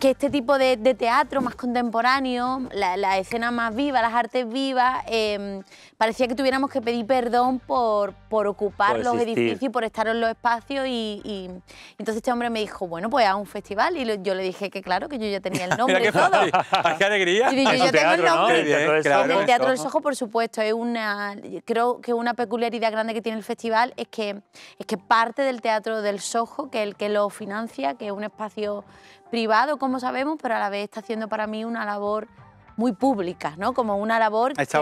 que este tipo de, teatro más contemporáneo, la, escena más viva, las artes vivas, em, parecía que tuviéramos que pedir perdón por, ocupar los edificios, por estar en los espacios. Y, entonces este hombre me dijo, bueno, pues a un festival. Y yo le dije que claro, que yo ya tenía el nombre y todo. ¡Qué alegría! Y digo, yo tengo el nombre. El teatro, del teatro por supuesto, es una, creo que una peculiaridad grande que tiene el festival es que, es que parte del teatro del Sojo que el que lo financia, que es un espacio privado, como sabemos, pero a la vez está haciendo para mí una labor muy pública, ¿no? Como una labor que, es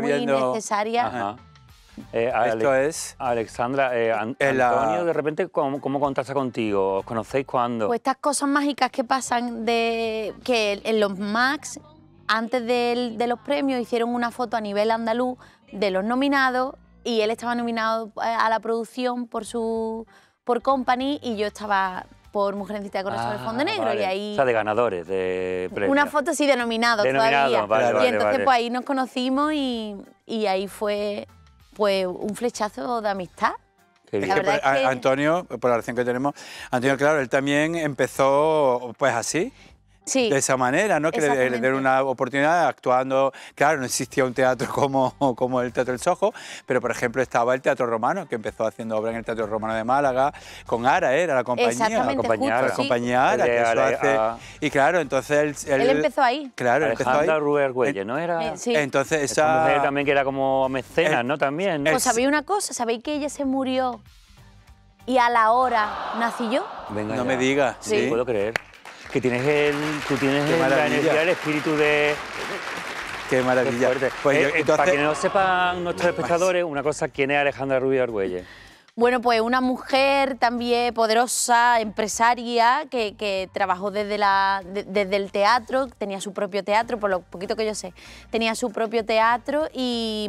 muy necesaria. Eh, Esto es... Alexandra, eh, Antonio, de repente, ¿cómo, ¿cómo contigo? ¿Os conocéis cuándo? Pues estas cosas mágicas que pasan de que en los Max, antes de los premios, hicieron una foto a nivel andaluz de los nominados y él estaba nominado eh, a la producción por su por Company y yo estaba por Mujercita con ah, de fondo negro y ahí... O sea, de ganadores, de premios. Una foto así denominada todavía. y entonces pues ahí nos conocimos y, ahí fue pues un flechazo de amistad. Pues, Antonio, por la relación que tenemos, Antonio, claro, él también empezó pues así de esa manera, ¿no? Que le, una oportunidad actuando. Claro, no existía un teatro como, como el Teatro El Sojo, pero por ejemplo estaba el Teatro Romano, que empezó haciendo obra en el Teatro Romano de Málaga, con Ara, ¿eh? era la compañía. Exactamente, la compañía La compañía eh, que eso hace. Y claro, entonces... Él, empezó ahí. Claro, empezó ahí. Ruber Güelle, ¿no? Era... Eh, sí. Entonces esa... también que era como mecenas, ¿no? También. ¿no? Pues sabéis una cosa, sabéis que ella se murió y a la hora nací yo. Venga no me digas. Sí. puedo creer que tienes el, tú tienes el, la energía, el espíritu de... Qué maravilla. Pues eh, eh, para que no sepan nuestros espectadores, una cosa, ¿quién es Alejandra Rubio Argüelles? Bueno, pues una mujer también poderosa, empresaria, que, trabajó desde, la, desde el teatro, tenía su propio teatro, por lo poquito que yo sé, tenía su propio teatro y,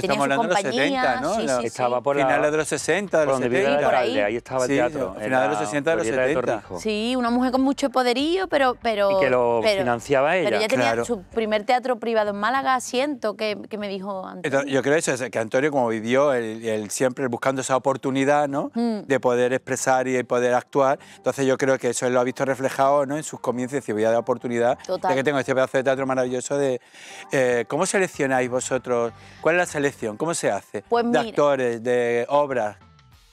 tenía su compañía. De los 70, ¿no? Sí, la, sí, estaba por la, finales de los 60, de los 70. Por ahí. estaba el teatro. Finales de los 60, de los 70. sí, una mujer con mucho poderío, pero... pero y que lo financiaba ella. Pero ella tenía su primer teatro privado en Málaga, siento que, me dijo Antonio. yo creo eso, que Antonio como vivió el siempre buscando esa oportunidad oportunidad ¿no? Mm. de poder expresar y poder actuar. Entonces yo creo que eso lo ha visto reflejado ¿no? en sus comienzos y voy a dar oportunidad Total. de que tengo este pedazo de teatro maravilloso de eh, cómo seleccionáis vosotros, cuál es la selección, cómo se hace, pues de actores, de obras.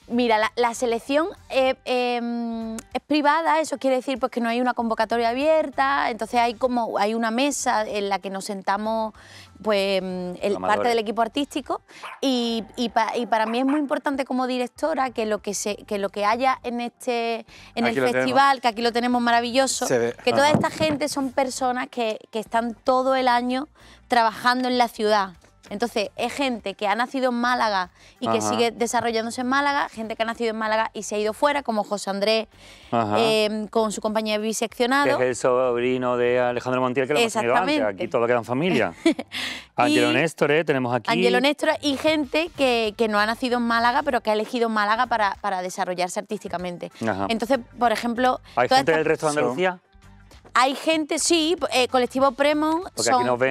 Mira, la, selección eh, em, es privada, eso quiere decir pues, que no hay una convocatoria abierta, entonces hay como hay una mesa en la que nos sentamos pues, em, parte del equipo artístico y, para mí es muy importante como directora que lo que, se, que, lo que haya en, este, en el festival, que aquí lo tenemos maravilloso, que toda esta gente son personas que, que están todo el año trabajando en la ciudad. Entonces, es gente que ha nacido en Málaga y que sigue desarrollándose en Málaga, gente que ha nacido en Málaga y se ha ido fuera, como José Andrés em, con su compañía Biseccionado. Que es el sobrino de Alejandro Montiel, que lo hemos tenido antes. Aquí todo queda en familia. Ángel Néstor, ¿eh? tenemos aquí. Ángel Néstor y gente que, no ha nacido en Málaga, pero que ha elegido Málaga para, desarrollarse artísticamente. Entonces, por ejemplo... ¿Hay gente del resto de Andalucía? Hay gente, sí, eh, colectivo Premon,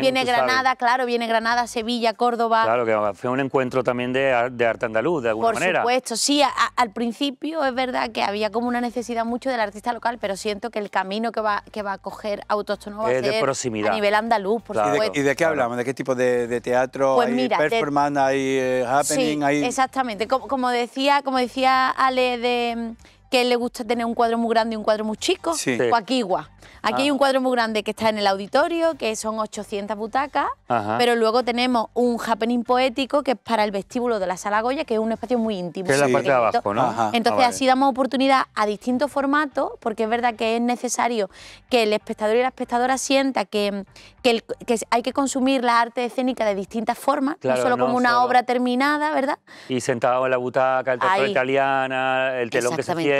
viene Granada, claro, viene Granada, Sevilla, Córdoba. Claro, que fue un encuentro también de, arte andaluz, de alguna manera. Por supuesto, sí, al principio es verdad que había como una necesidad mucho del artista local, pero siento que el camino que va, que va a coger autóctono va a ser de proximidad. a nivel andaluz, por supuesto. ¿Y de, qué hablamos? ¿De qué tipo de, teatro? Pues performance, hay eh, happening, sí, exactamente. como, decía, como decía Ale de que le gusta tener un cuadro muy grande y un cuadro muy chico, sí. Pues aquí hay ah. un cuadro muy grande que está en el auditorio, que son 800 butacas, pero luego tenemos un happening poético que es para el vestíbulo de la Sala Goya, que es un espacio muy íntimo. Que es la parte de abajo, Entonces ah, así damos oportunidad a distintos formatos, porque es verdad que es necesario que el espectador y la espectadora sienta que, que, hay que consumir la arte escénica de distintas formas, no solo como una obra terminada, ¿verdad? Y sentado en la butaca, el teatro italiana, el telón que se cierra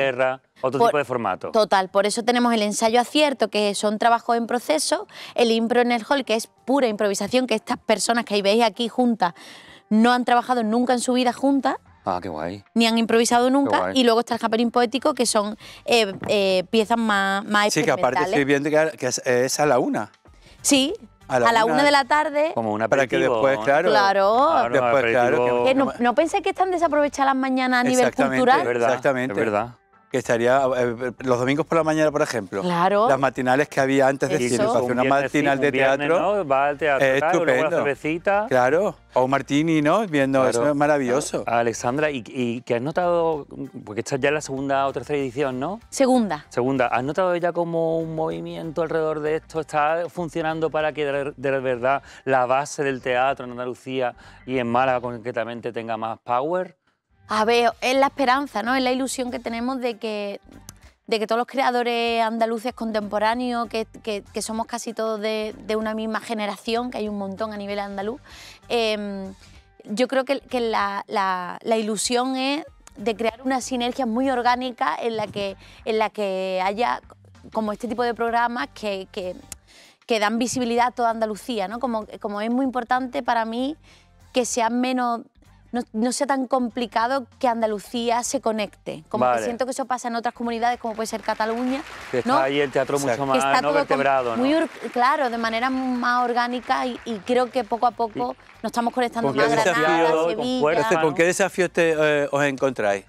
otro tipo de formato. Total, por eso tenemos el ensayo acierto, que son trabajos en proceso, el impro en el hall, que es pura improvisación, que estas personas que ahí veis aquí juntas no han trabajado nunca en su vida juntas. Ah, qué guay. Ni han improvisado nunca. Y luego está el Japerín Poético, que son eh, eh, piezas más, más Sí, que aparte estoy viendo que, es, a la una. Sí, a la, una, de la tarde. Como una Para que después, claro. Claro. después, claro. no, pensé que están desaprovechadas las mañanas a nivel cultural. Es verdad, exactamente. Es verdad que estaría eh, eh, los domingos por la mañana, por ejemplo. Claro. Las matinales que había antes de cine, una matinal de un viernes, teatro. ¿no? Va al teatro, es claro, estupendo. Claro. O un martini, ¿no? Viendo eso es maravilloso. Alexandra, ¿y, ¿y, que has notado, porque esta ya es la segunda o tercera edición, ¿no? Segunda. Segunda. ¿Has notado ya como un movimiento alrededor de esto está funcionando para que de, de verdad la base del teatro en Andalucía y en Málaga concretamente tenga más power? a ver, es la esperanza, ¿no? Es la ilusión que tenemos de que, de que todos los creadores andaluces contemporáneos, que, somos casi todos de, una misma generación, que hay un montón a nivel andaluz, em, yo creo que, la, ilusión es de crear una sinergia muy orgánica en la que, en la que haya como este tipo de programas que, que dan visibilidad a toda Andalucía, ¿no? Como, como es muy importante para mí que sean menos no, sea tan complicado que Andalucía se conecte. Como que siento que eso pasa en otras comunidades, como puede ser Cataluña. Que está ahí el teatro mucho más todo claro, de manera más orgánica y, creo que poco a poco nos estamos conectando más Granada, Sevilla. Con, qué desafío eh, os encontráis?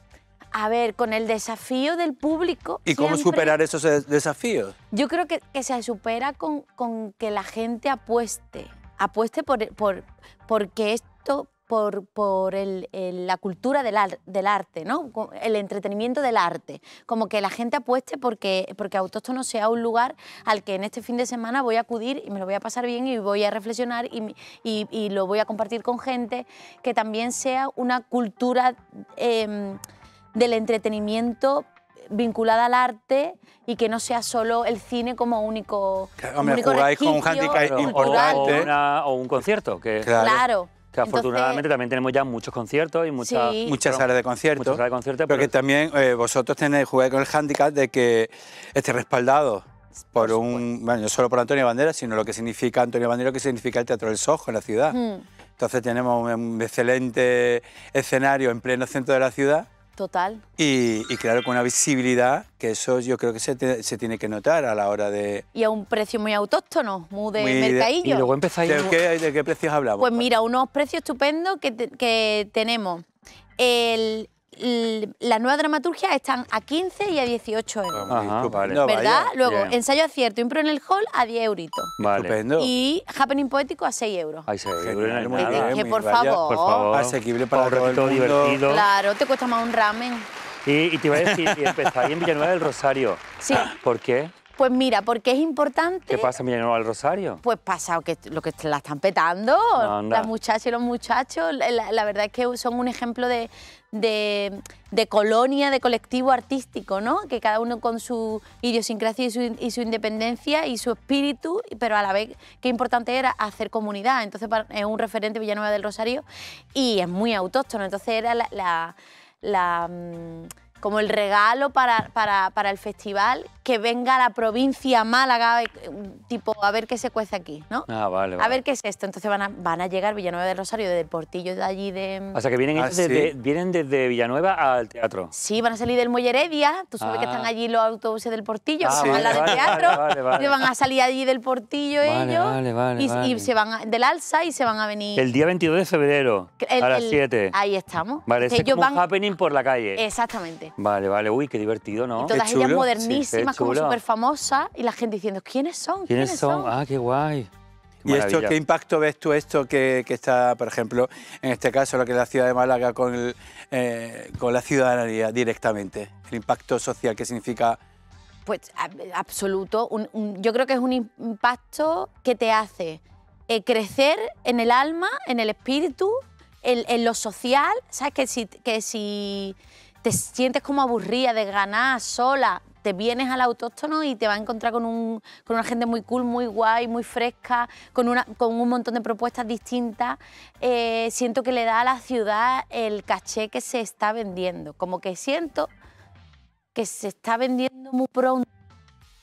A ver, con el desafío del público. ¿Y cómo superar esos desafíos? Yo creo que, se supera con, que la gente apueste. Apueste por, por, porque esto por, por la cultura del, arte, ¿no? el entretenimiento del arte. Como que la gente apueste porque, porque Autóctono sea un lugar al que en este fin de semana voy a acudir y me lo voy a pasar bien y voy a reflexionar y, y, lo voy a compartir con gente, que también sea una cultura em, del entretenimiento vinculada al arte y que no sea solo el cine como único. con un handicap importante. O, un concierto. Que... claro afortunadamente también tenemos ya muchos conciertos y muchas, muchas salas de conciertos. Muchas Pero, que también eh, vosotros tenéis, jugar con el handicap de que esté respaldado por, un, bueno, no solo por Antonio Bandera, sino lo que significa Antonio Bandera, lo que significa el Teatro del Sojo en la ciudad. Mm. Entonces tenemos un excelente escenario en pleno centro de la ciudad Total. Y, y, claro, con una visibilidad que eso yo creo que se, se, tiene que notar a la hora de... Y a un precio muy autóctono, muy de mercadillo. y luego empezáis... ¿De qué, precios hablamos? Pues mira, unos precios estupendos que, que tenemos. El, las nuevas dramaturgia están a 15 y a 18 euros. Ajá, vale. ¿Verdad? Luego, ensayo acierto, impro en el hall a 10 euritos. Vale. Estupendo. Y happening poético a 6 euros. Ay, 6 euros. que, por, favor. Asequible para todo el mundo. divertido. Claro, te cuesta más un ramen. Y, y te iba a decir, y empezáis en Villanueva del Rosario. Sí. ¿Por qué? Pues mira, porque es importante... ¿Qué pasa, Villanueva del Rosario? Pues pasa que lo que la están petando, las muchachas y los muchachos, la, verdad es que son un ejemplo de, colonia, de colectivo artístico, ¿no? Que cada uno con su idiosincrasia y su, independencia y su espíritu, pero a la vez qué importante era hacer comunidad. Entonces es un referente Villanueva del Rosario y es muy autóctono, entonces era la mm, como el regalo para, para, el festival, que venga la provincia Málaga, eh, tipo, a ver qué se cuece aquí, ¿no? Ah, vale, vale. A ver qué es esto. Entonces van a, van a llegar Villanueva del Rosario, de portillo de allí de... O sea, que vienen, ah, desde, vienen desde Villanueva al teatro. Sí, van a salir del Molleredia tú sabes que ah. están allí los autobuses del portillo, ah, van del teatro, vale, van a salir allí del portillo ellos, y, y, se van del alza y se van a venir... El día 22 de febrero, a las 7. Ahí estamos. Vale, este es van... happening por la calle. Exactamente. Vale, vale, uy, qué divertido, ¿no? Y todas ellas modernísimas, como súper famosas, y la gente diciendo, ¿quiénes son? ¿Quiénes, son? Ah, qué guay. ¿Y esto, qué impacto ves tú esto que, que, está, por ejemplo, en este caso, lo que es la ciudad de Málaga con, eh, con la ciudadanía directamente? El impacto social que significa pues absoluto. yo creo que es un impacto que te hace eh, crecer en el alma, en el espíritu, en, en lo social. ¿Sabes? Que si, que si te sientes como aburrida de ganar sola, te vienes al autóctono y te vas a encontrar con, un, con una gente muy cool, muy guay, muy fresca, con, una, con un montón de propuestas distintas. Eh, siento que le da a la ciudad el caché que se está vendiendo. Como que siento que se está vendiendo muy pronto.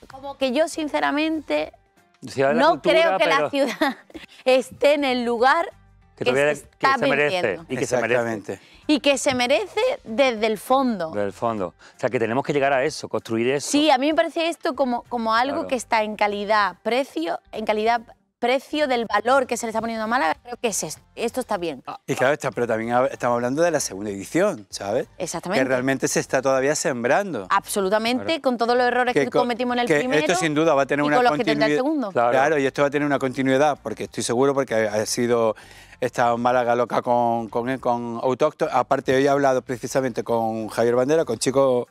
Como que yo, sinceramente, no creo que la ciudad esté en el lugar que, se merece y que se merece y que se merece desde el fondo desde el fondo o sea que tenemos que llegar a eso construir eso sí a mí me parece esto como como algo que está en calidad precio en calidad precio del valor que se le está poniendo a creo que es esto. Esto está bien. Ah, y claro, está, pero también estamos hablando de la segunda edición, ¿sabes? Exactamente. Que realmente se está todavía sembrando. Absolutamente, con todos los errores que, cometimos en el primero. Esto sin duda va a tener y una con los continuidad. tendrá el segundo. claro. y esto va a tener una continuidad, porque estoy seguro, porque ha sido está en Málaga Loca con, con, con Aparte, hoy he hablado precisamente con Javier Bandera, con Chico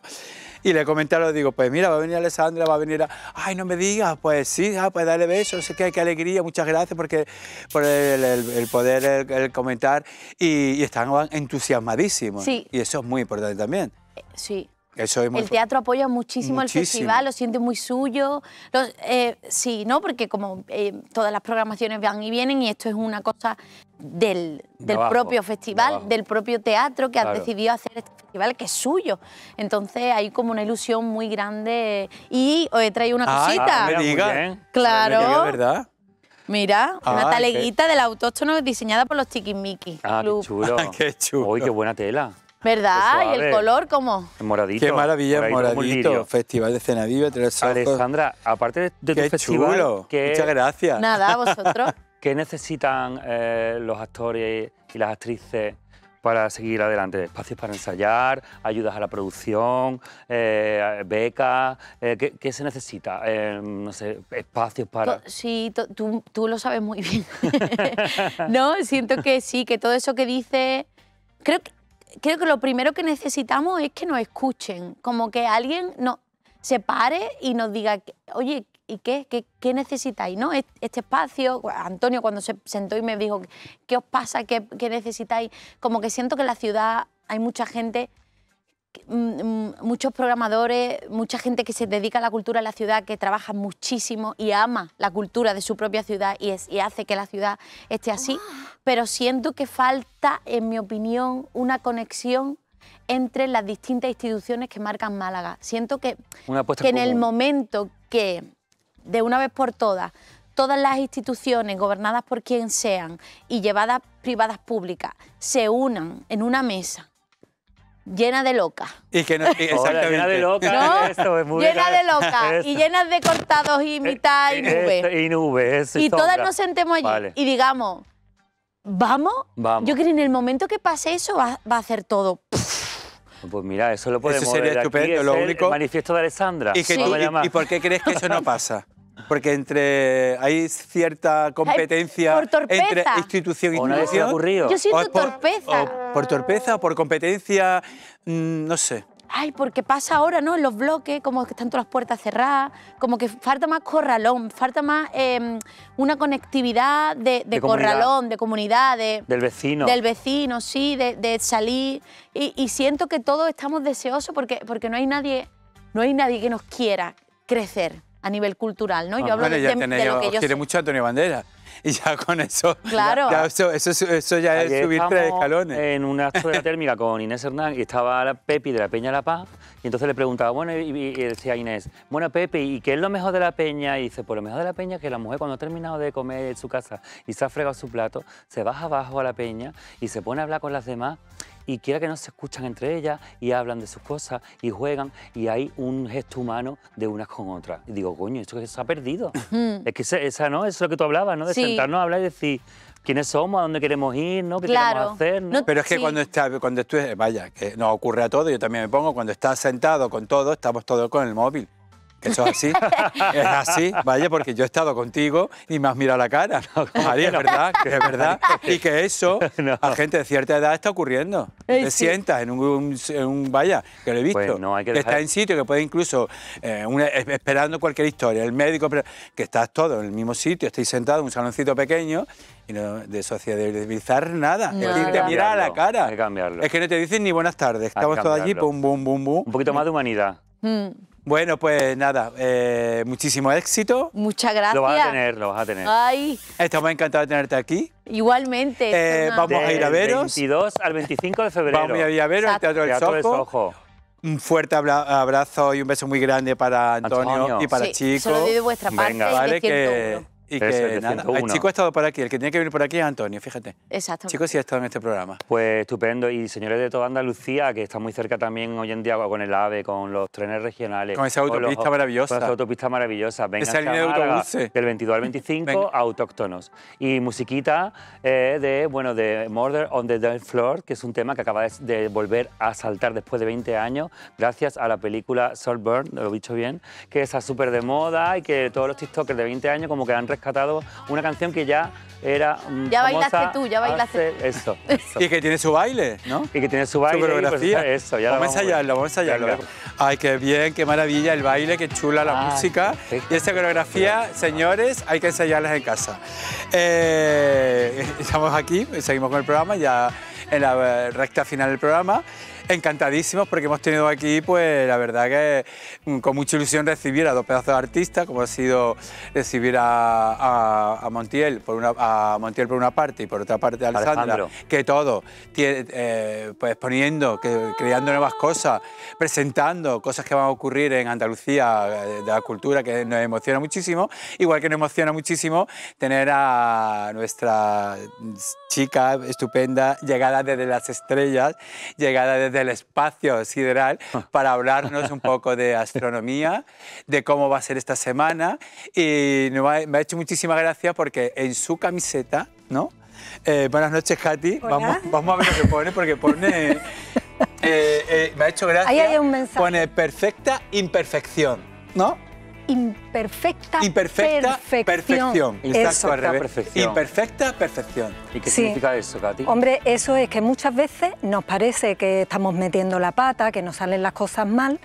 y le comenté lo digo, pues mira, va a venir Alessandra, va a venir a... Ay, no me digas, pues sí, ah, pues dale besos, sé qué, alegría, muchas gracias porque, por el, poder el, comentar y, están entusiasmadísimos. Y eso es muy importante también. Eh, sí. Eso el teatro apoya muchísimo, el festival, lo siente muy suyo. Eh, sí, ¿no? Porque como eh, todas las programaciones van y vienen y esto es una cosa del, propio festival, del propio teatro que ha decidido hacer este festival, que es suyo. Entonces hay como una ilusión muy grande. Y os he eh, traído una ah, cosita. Ah, claro. ¿verdad? Mira, una ah, taleguita del autóctono diseñada por los Chiquimiki. Ah, qué chulo. qué chulo. Uy, qué buena tela. ¿Verdad? ¿Y el color cómo? moradito. Qué maravilla, moradito. moradito festival de Cenaviva, Tres Alejandra, aparte de, tu festival... Chulo. Muchas gracias. Nada, vosotros. ¿Qué necesitan eh, los actores y las actrices para seguir adelante? ¿Espacios para ensayar? ¿Ayudas a la producción? Eh, ¿Becas? Eh, ¿qué, se necesita? no sé, espacios para... Sí, tú, lo sabes muy bien. no, siento que sí, que todo eso que dices... Creo que, creo que lo primero que necesitamos es que nos escuchen, como que alguien no se pare y nos diga, oye, ¿y qué, qué, necesitáis? ¿no? E-, este espacio, pues, Antonio cuando se sentó y me dijo, ¿qué os pasa? ¿Qué, necesitáis? Como que siento que en la ciudad hay mucha gente mm, mm, muchos programadores, mucha gente que se dedica a la cultura de la ciudad, que trabaja muchísimo y ama la cultura de su propia ciudad y, hace que la ciudad esté así. Ah. Pero siento que falta, en mi opinión, una conexión entre las distintas instituciones que marcan Málaga. Siento que en el momento que de una vez por todas todas las instituciones gobernadas por quien sean y llevadas privadas públicas se unan en una mesa llena de locas. Y que no, llena de locas. de locas y llenas de cortados y eh, mitad y eh, nubes. Y todas nos sentemos allí y digamos, ¿vamos? Yo creo que en el momento que pase eso va a hacer todo pues mira, eso lo podemos ver sería el manifiesto de Alessandra. ¿Y, por qué crees que eso no pasa? Porque entre hay cierta competencia entre institución y institución. yo siento torpeza. por torpeza o por competencia, mm, no sé ay, porque pasa ahora, ¿no? En los bloques, como que están todas las puertas cerradas, como que falta más corralón, falta más em, una conectividad de, corralón, de comunidad, del vecino. Del vecino, sí, de, salir. Y, siento que todos estamos deseosos porque, porque no, hay nadie, no hay nadie que nos quiera crecer a nivel cultural, ¿no? yo hablo de, quiere mucho Antonio Banderas. y ya con eso. Claro. eso, ya es subir tres escalones. En una escuela térmica con Inés Hernán y estaba Pepi de la Peña La Paz. Y entonces le preguntaba, bueno, y, decía Inés, bueno, Pepe, ¿y qué es lo mejor de la peña? Y dice, pues lo mejor de la peña es que la mujer cuando ha terminado de comer en su casa y se ha fregado su plato, se baja abajo a la peña y se pone a hablar con las demás y quiera que no se escuchan entre ellas y hablan de sus cosas y juegan y hay un gesto humano de unas con otras. Y digo, coño, esto que se ha perdido. es que esa, ¿no? Eso es lo que tú hablabas, ¿no? De sentarnos a hablar y decir quiénes somos, a dónde queremos ir, ¿no? qué queremos hacer. Pero es que cuando estás cuando tú, vaya, que nos ocurre a todo yo también me pongo, cuando estás sentado con todo, estamos todos con el móvil. Eso es así, es así, vaya, porque yo he estado contigo y me has mirado la cara. es verdad, que es verdad. Y que eso a gente de cierta edad está ocurriendo. te sientas en un, vaya, que lo he visto, pues no, hay que, está en sitio, que puede incluso, eh, esperando cualquier historia, el médico, que estás todo en el mismo sitio, estáis sentado en un saloncito pequeño y no de eso nada. es te mira a la cara. Es que no te dicen ni buenas tardes, estamos todos allí, pum, bum, bum, bum. Un poquito más de humanidad. Mm. Bueno, pues nada, eh, muchísimo éxito. Muchas gracias. Lo vas a tener, lo vas a tener. Ay. Estamos encantados de tenerte aquí. Igualmente. Eh, vamos a ir a veros. 22 al 25 de febrero. Vamos a ir a veros al Teatro, del Sojo. Un fuerte abrazo y un beso muy grande para Antonio, y para Chico. Solo de vuestra parte. Venga, vale, que... Y chico ha estado por aquí, el que tiene que venir por aquí es Antonio, fíjate. Exacto. Chico sí ha estado en este programa. Pues estupendo. Y señores de toda Andalucía, que está muy cerca también hoy en día con el AVE, con los trenes regionales. Con esa autopista maravillosa. Con esa autopista maravillosa. Venga esa línea de Del 22 al 25, autóctonos. Y musiquita eh, de, bueno, de Murder on the Dance Floor, que es un tema que acaba de volver a saltar después de 20 años, gracias a la película Burn, lo he dicho bien, que está súper de moda y que todos los TikTokers de 20 años como que han una canción que ya era mm, Ya bailaste tú, ya bailaste Eso, Y que tiene su baile, ¿no? Y que tiene su baile. Pues, su coreografía. vamos, a ensayarlo, vamos a ensayarlo. Ay, qué bien, qué maravilla el baile, qué chula la ah, música. Y esta coreografía, señores, hay que ensayarlas en casa. Eh, estamos aquí, seguimos con el programa, ya en la eh, recta final del programa encantadísimos porque hemos tenido aquí, pues la verdad que mm, con mucha ilusión recibir a dos pedazos de artistas, como ha sido recibir a, Montiel, por una, a Montiel por una parte y por otra parte a Alessandra, que todo, eh, pues poniendo, que, creando nuevas cosas, presentando cosas que van a ocurrir en Andalucía eh, de la cultura, que nos emociona muchísimo, igual que nos emociona muchísimo tener a nuestra chica estupenda, llegada desde las estrellas, llegada desde del espacio sideral ah. para hablarnos un poco de astronomía, de cómo va a ser esta semana. Y me ha hecho muchísima gracia porque en su camiseta, ¿no? Eh, buenas noches, Katy. Vamos, vamos a ver lo que pone, porque pone... Eh, eh, me ha hecho gracia. Pone perfecta imperfección, ¿no? imperfecta, perfección. Exacto, Imperfecta perfección. ¿Y qué significa eso, Katy? Hombre, eso es que muchas veces nos parece que estamos metiendo la pata, que nos salen las cosas mal,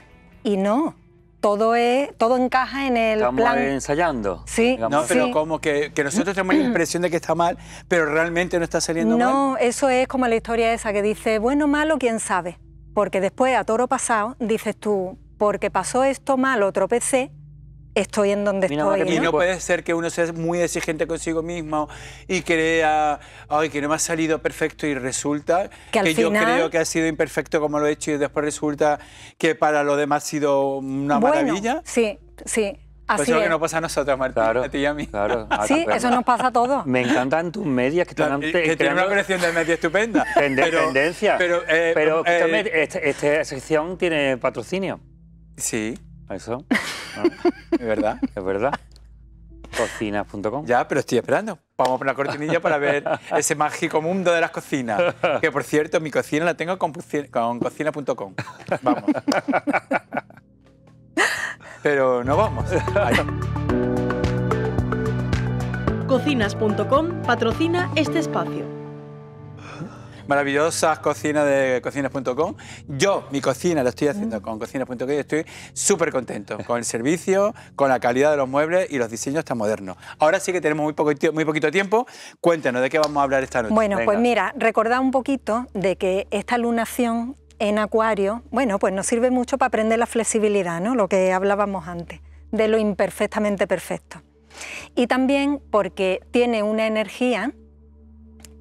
y no. Todo, es, todo encaja en el estamos ensayando. Sí. No, pero como que, nosotros tenemos la impresión de que está mal, pero realmente no está saliendo mal. No, eso es como la historia esa que dice, bueno, malo, quién sabe. Porque después, a toro pasado, dices tú, porque pasó esto malo, tropecé, estoy en donde estoy. Y ¿no? puede ser que uno sea muy exigente consigo mismo y crea, ay, que no me ha salido perfecto y resulta que, yo creo que ha sido imperfecto como lo he hecho y después resulta que para lo demás ha sido una bueno, maravilla. Sí, sí. Pues así eso es. que nos pasa a nosotros, Marta, a ti y a mí. sí, eso nos pasa a todos. Me encantan tus medias que están... una colección de medias estupenda. Tende pero, Pero, eh, eh, este, esta sección tiene patrocinio. Sí. Eso. es verdad. Es verdad. Cocinas.com. Ya, pero estoy esperando. Vamos por la cortinilla para ver ese mágico mundo de las cocinas. Que por cierto, mi cocina la tengo con cocina.com. Vamos. Pero no vamos. Cocinas.com patrocina este espacio maravillosas cocinas de cocinas.com. Yo, mi cocina, la estoy haciendo mm. con cocinas.com y estoy súper contento con el servicio, con la calidad de los muebles y los diseños tan modernos. Ahora sí que tenemos muy, muy poquito tiempo. Cuéntanos de qué vamos a hablar esta noche. Bueno, pues mira, recordad un poquito de que esta lunación en acuario, bueno, pues nos sirve mucho para aprender la flexibilidad, ¿no? Lo que hablábamos antes, de lo imperfectamente perfecto. Y también porque tiene una energía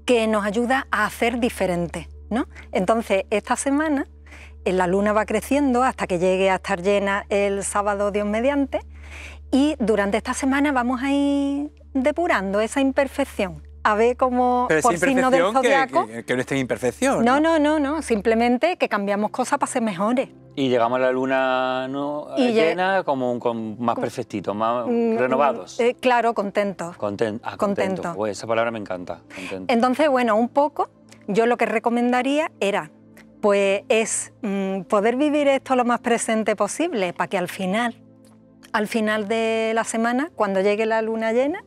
que nos ayuda a hacer diferente. ¿no? Entonces, esta semana eh, la luna va creciendo hasta que llegue a estar llena el sábado Dios mediante y durante esta semana vamos a ir depurando esa imperfección a ver cómo por signo del zodiaco. Que, no esté en imperfección. No, no, no, no, Simplemente que cambiamos cosas para ser mejores. Y llegamos a la luna llena como un, con más perfectitos, más mm, renovados. Eh, claro, contentos. Ah, Content, contento. Pues esa palabra me encanta. Entonces, bueno, un poco, yo lo que recomendaría era, pues es mm, poder vivir esto lo más presente posible, para que al final, al final de la semana, cuando llegue la luna llena,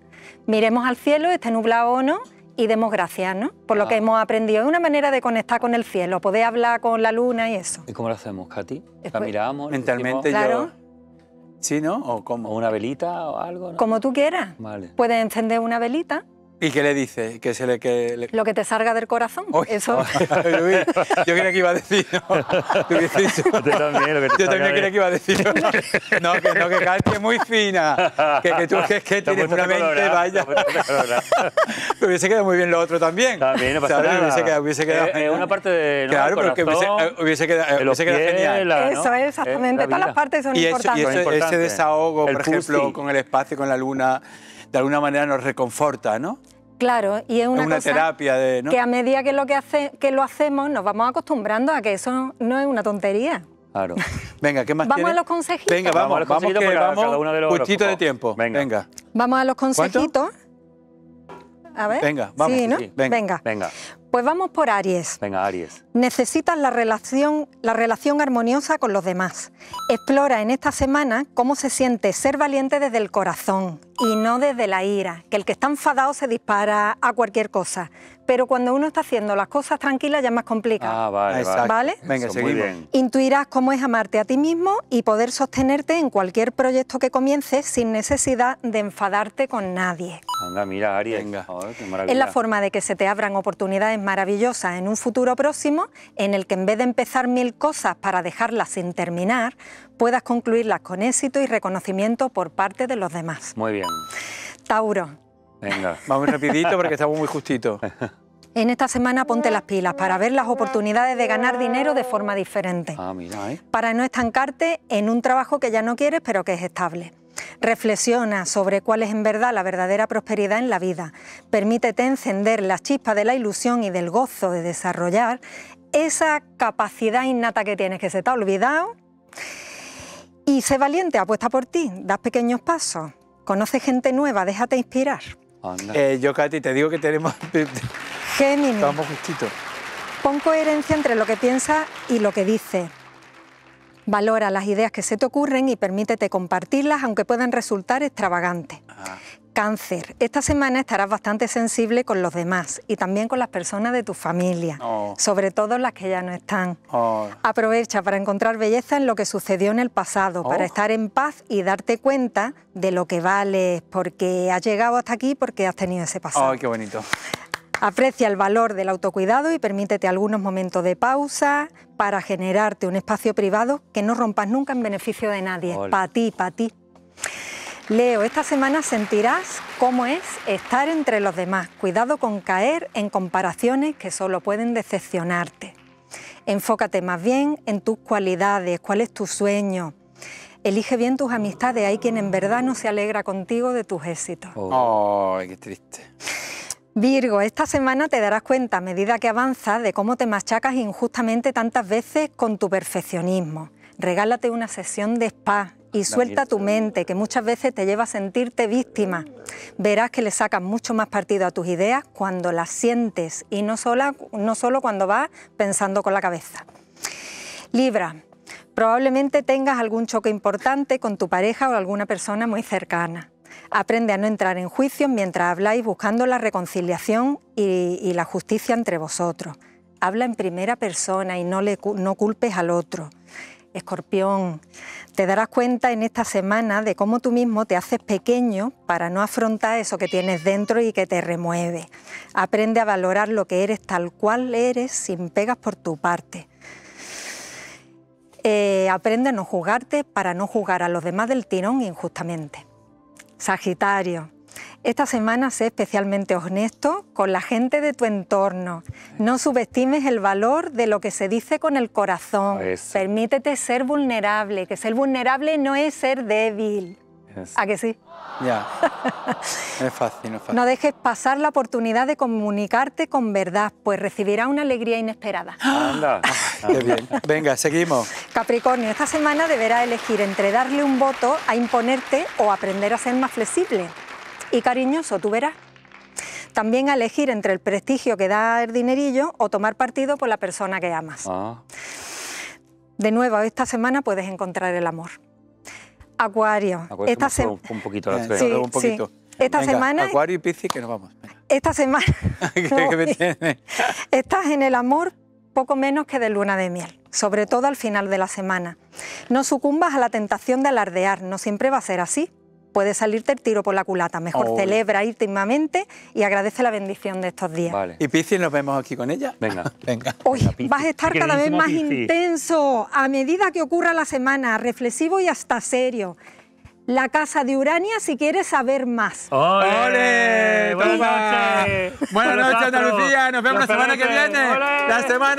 miremos al cielo, esté nublado o no, y demos gracias, ¿no? Por lo que hemos aprendido. Es una manera de conectar con el cielo, poder hablar con la luna y eso. ¿Y cómo lo hacemos, Katy? ¿La miramos? Mentalmente Claro. ¿Sí, no? ¿O como una velita o algo? ¿no? Como tú quieras. Vale. Puedes encender una velita ¿Y qué le dice? Que se le, que Lo que te salga del corazón. eso. yo creía que iba a decir. No. Yo también, lo que te yo también creía que iba a decir. No, que no, que muy fina. Que, que tú que, que tienes una mente, vaya. Te hubiese quedado muy bien lo otro también. También, no pasa nada. Hubiese quedado, hubiese quedado eh, eh, una parte de. No, claro, pero que hubiese, eh, quedado, pies, genial. La, ¿no? Eso, exactamente. Todas las partes son importantes. Y ese desahogo, por ejemplo, con el espacio, con la luna de alguna manera nos reconforta, ¿no? Claro, y es una, cosa terapia que a medida que lo, que, hacemos nos vamos acostumbrando a que eso no, es una tontería. Claro. Venga, ¿qué más Vamos a los consejitos. Venga, vamos, vamos, vamos que vamos cada de de tiempo. Venga. Vamos a los consejitos. A ver. Venga, vamos. Sí, Venga. Venga. Pues vamos por Aries. Venga, Aries. Necesitas la relación, la relación armoniosa con los demás. Explora en esta semana cómo se siente ser valiente desde el corazón y no desde la ira, que el que está enfadado se dispara a cualquier cosa pero cuando uno está haciendo las cosas tranquilas ya es más complicado. Ah, vale, vale. Venga, seguimos. Intuirás cómo es amarte a ti mismo y poder sostenerte en cualquier proyecto que comiences sin necesidad de enfadarte con nadie. Anda, mira, Ari, venga. Es la forma de que se te abran oportunidades maravillosas en un futuro próximo en el que en vez de empezar mil cosas para dejarlas sin terminar, puedas concluirlas con éxito y reconocimiento por parte de los demás. Muy bien. Tauro. Venga. Vamos rapidito porque estamos muy justitos. En esta semana ponte las pilas para ver las oportunidades de ganar dinero de forma diferente. Ah, ¿eh? Para no estancarte en un trabajo que ya no quieres pero que es estable. Reflexiona sobre cuál es en verdad la verdadera prosperidad en la vida. Permítete encender la chispa de la ilusión y del gozo de desarrollar esa capacidad innata que tienes que se te ha olvidado. Y sé valiente, apuesta por ti, das pequeños pasos, conoce gente nueva, déjate inspirar. Eh, yo, Katy, te digo que tenemos... Géminis. Estamos justito. Pon coherencia entre lo que piensas y lo que dices. Valora las ideas que se te ocurren y permítete compartirlas, aunque puedan resultar extravagantes. Ah. Cáncer. Esta semana estarás bastante sensible con los demás y también con las personas de tu familia, oh. sobre todo las que ya no están. Oh. Aprovecha para encontrar belleza en lo que sucedió en el pasado, para oh. estar en paz y darte cuenta de lo que vales, porque has llegado hasta aquí porque has tenido ese pasado. ¡Ay, qué bonito! Aprecia el valor del autocuidado y permítete algunos momentos de pausa para generarte un espacio privado que no rompas nunca en beneficio de nadie. Para ti, para ti. Leo, esta semana sentirás cómo es estar entre los demás. Cuidado con caer en comparaciones que solo pueden decepcionarte. Enfócate más bien en tus cualidades, cuál es tu sueño, Elige bien tus amistades. Hay quien en verdad no se alegra contigo de tus éxitos. ¡Ay, qué triste! Virgo, esta semana te darás cuenta a medida que avanzas de cómo te machacas injustamente tantas veces con tu perfeccionismo. Regálate una sesión de spa y suelta tu mente, que muchas veces te lleva a sentirte víctima. Verás que le sacas mucho más partido a tus ideas cuando las sientes y no, solo cuando vas pensando con la cabeza. Libra, probablemente tengas algún choque importante con tu pareja o alguna persona muy cercana. Aprende a no entrar en juicios mientras habláis buscando la reconciliación y, la justicia entre vosotros. Habla en primera persona y no, culpes al otro. Escorpión, te darás cuenta en esta semana de cómo tú mismo te haces pequeño para no afrontar eso que tienes dentro y que te remueve. Aprende a valorar lo que eres tal cual eres sin pegas por tu parte. Eh, aprende a no juzgarte para no jugar a los demás del tirón injustamente. Sagitario, esta semana sé especialmente honesto con la gente de tu entorno. No subestimes el valor de lo que se dice con el corazón. Permítete ser vulnerable, que ser vulnerable no es ser débil. ¿A que sí? Ya. es fácil, es fácil. No dejes pasar la oportunidad de comunicarte con verdad, pues recibirá una alegría inesperada. Anda. Qué bien. Venga, seguimos. Capricornio, esta semana deberás elegir entre darle un voto a imponerte o aprender a ser más flexible y cariñoso, tú verás. También elegir entre el prestigio que da el dinerillo o tomar partido por la persona que amas. Ah. De nuevo, esta semana puedes encontrar el amor. Acuario. esta un, poquito, Esta semana. Acuario y Piscis, que nos vamos. Esta semana. estás en el amor poco menos que de luna de miel, sobre todo al final de la semana. No sucumbas a la tentación de alardear, no siempre va a ser así puede salirte el tiro por la culata. Mejor celebra íntimamente y agradece la bendición de estos días. Y Piscis, nos vemos aquí con ella. Venga, venga. Hoy vas a estar cada vez más intenso a medida que ocurra la semana, reflexivo y hasta serio. La casa de Urania si quieres saber más. ¡Ole! ¡Buenas noches! Buenas noches, Andalucía. Nos vemos la semana que viene. La semana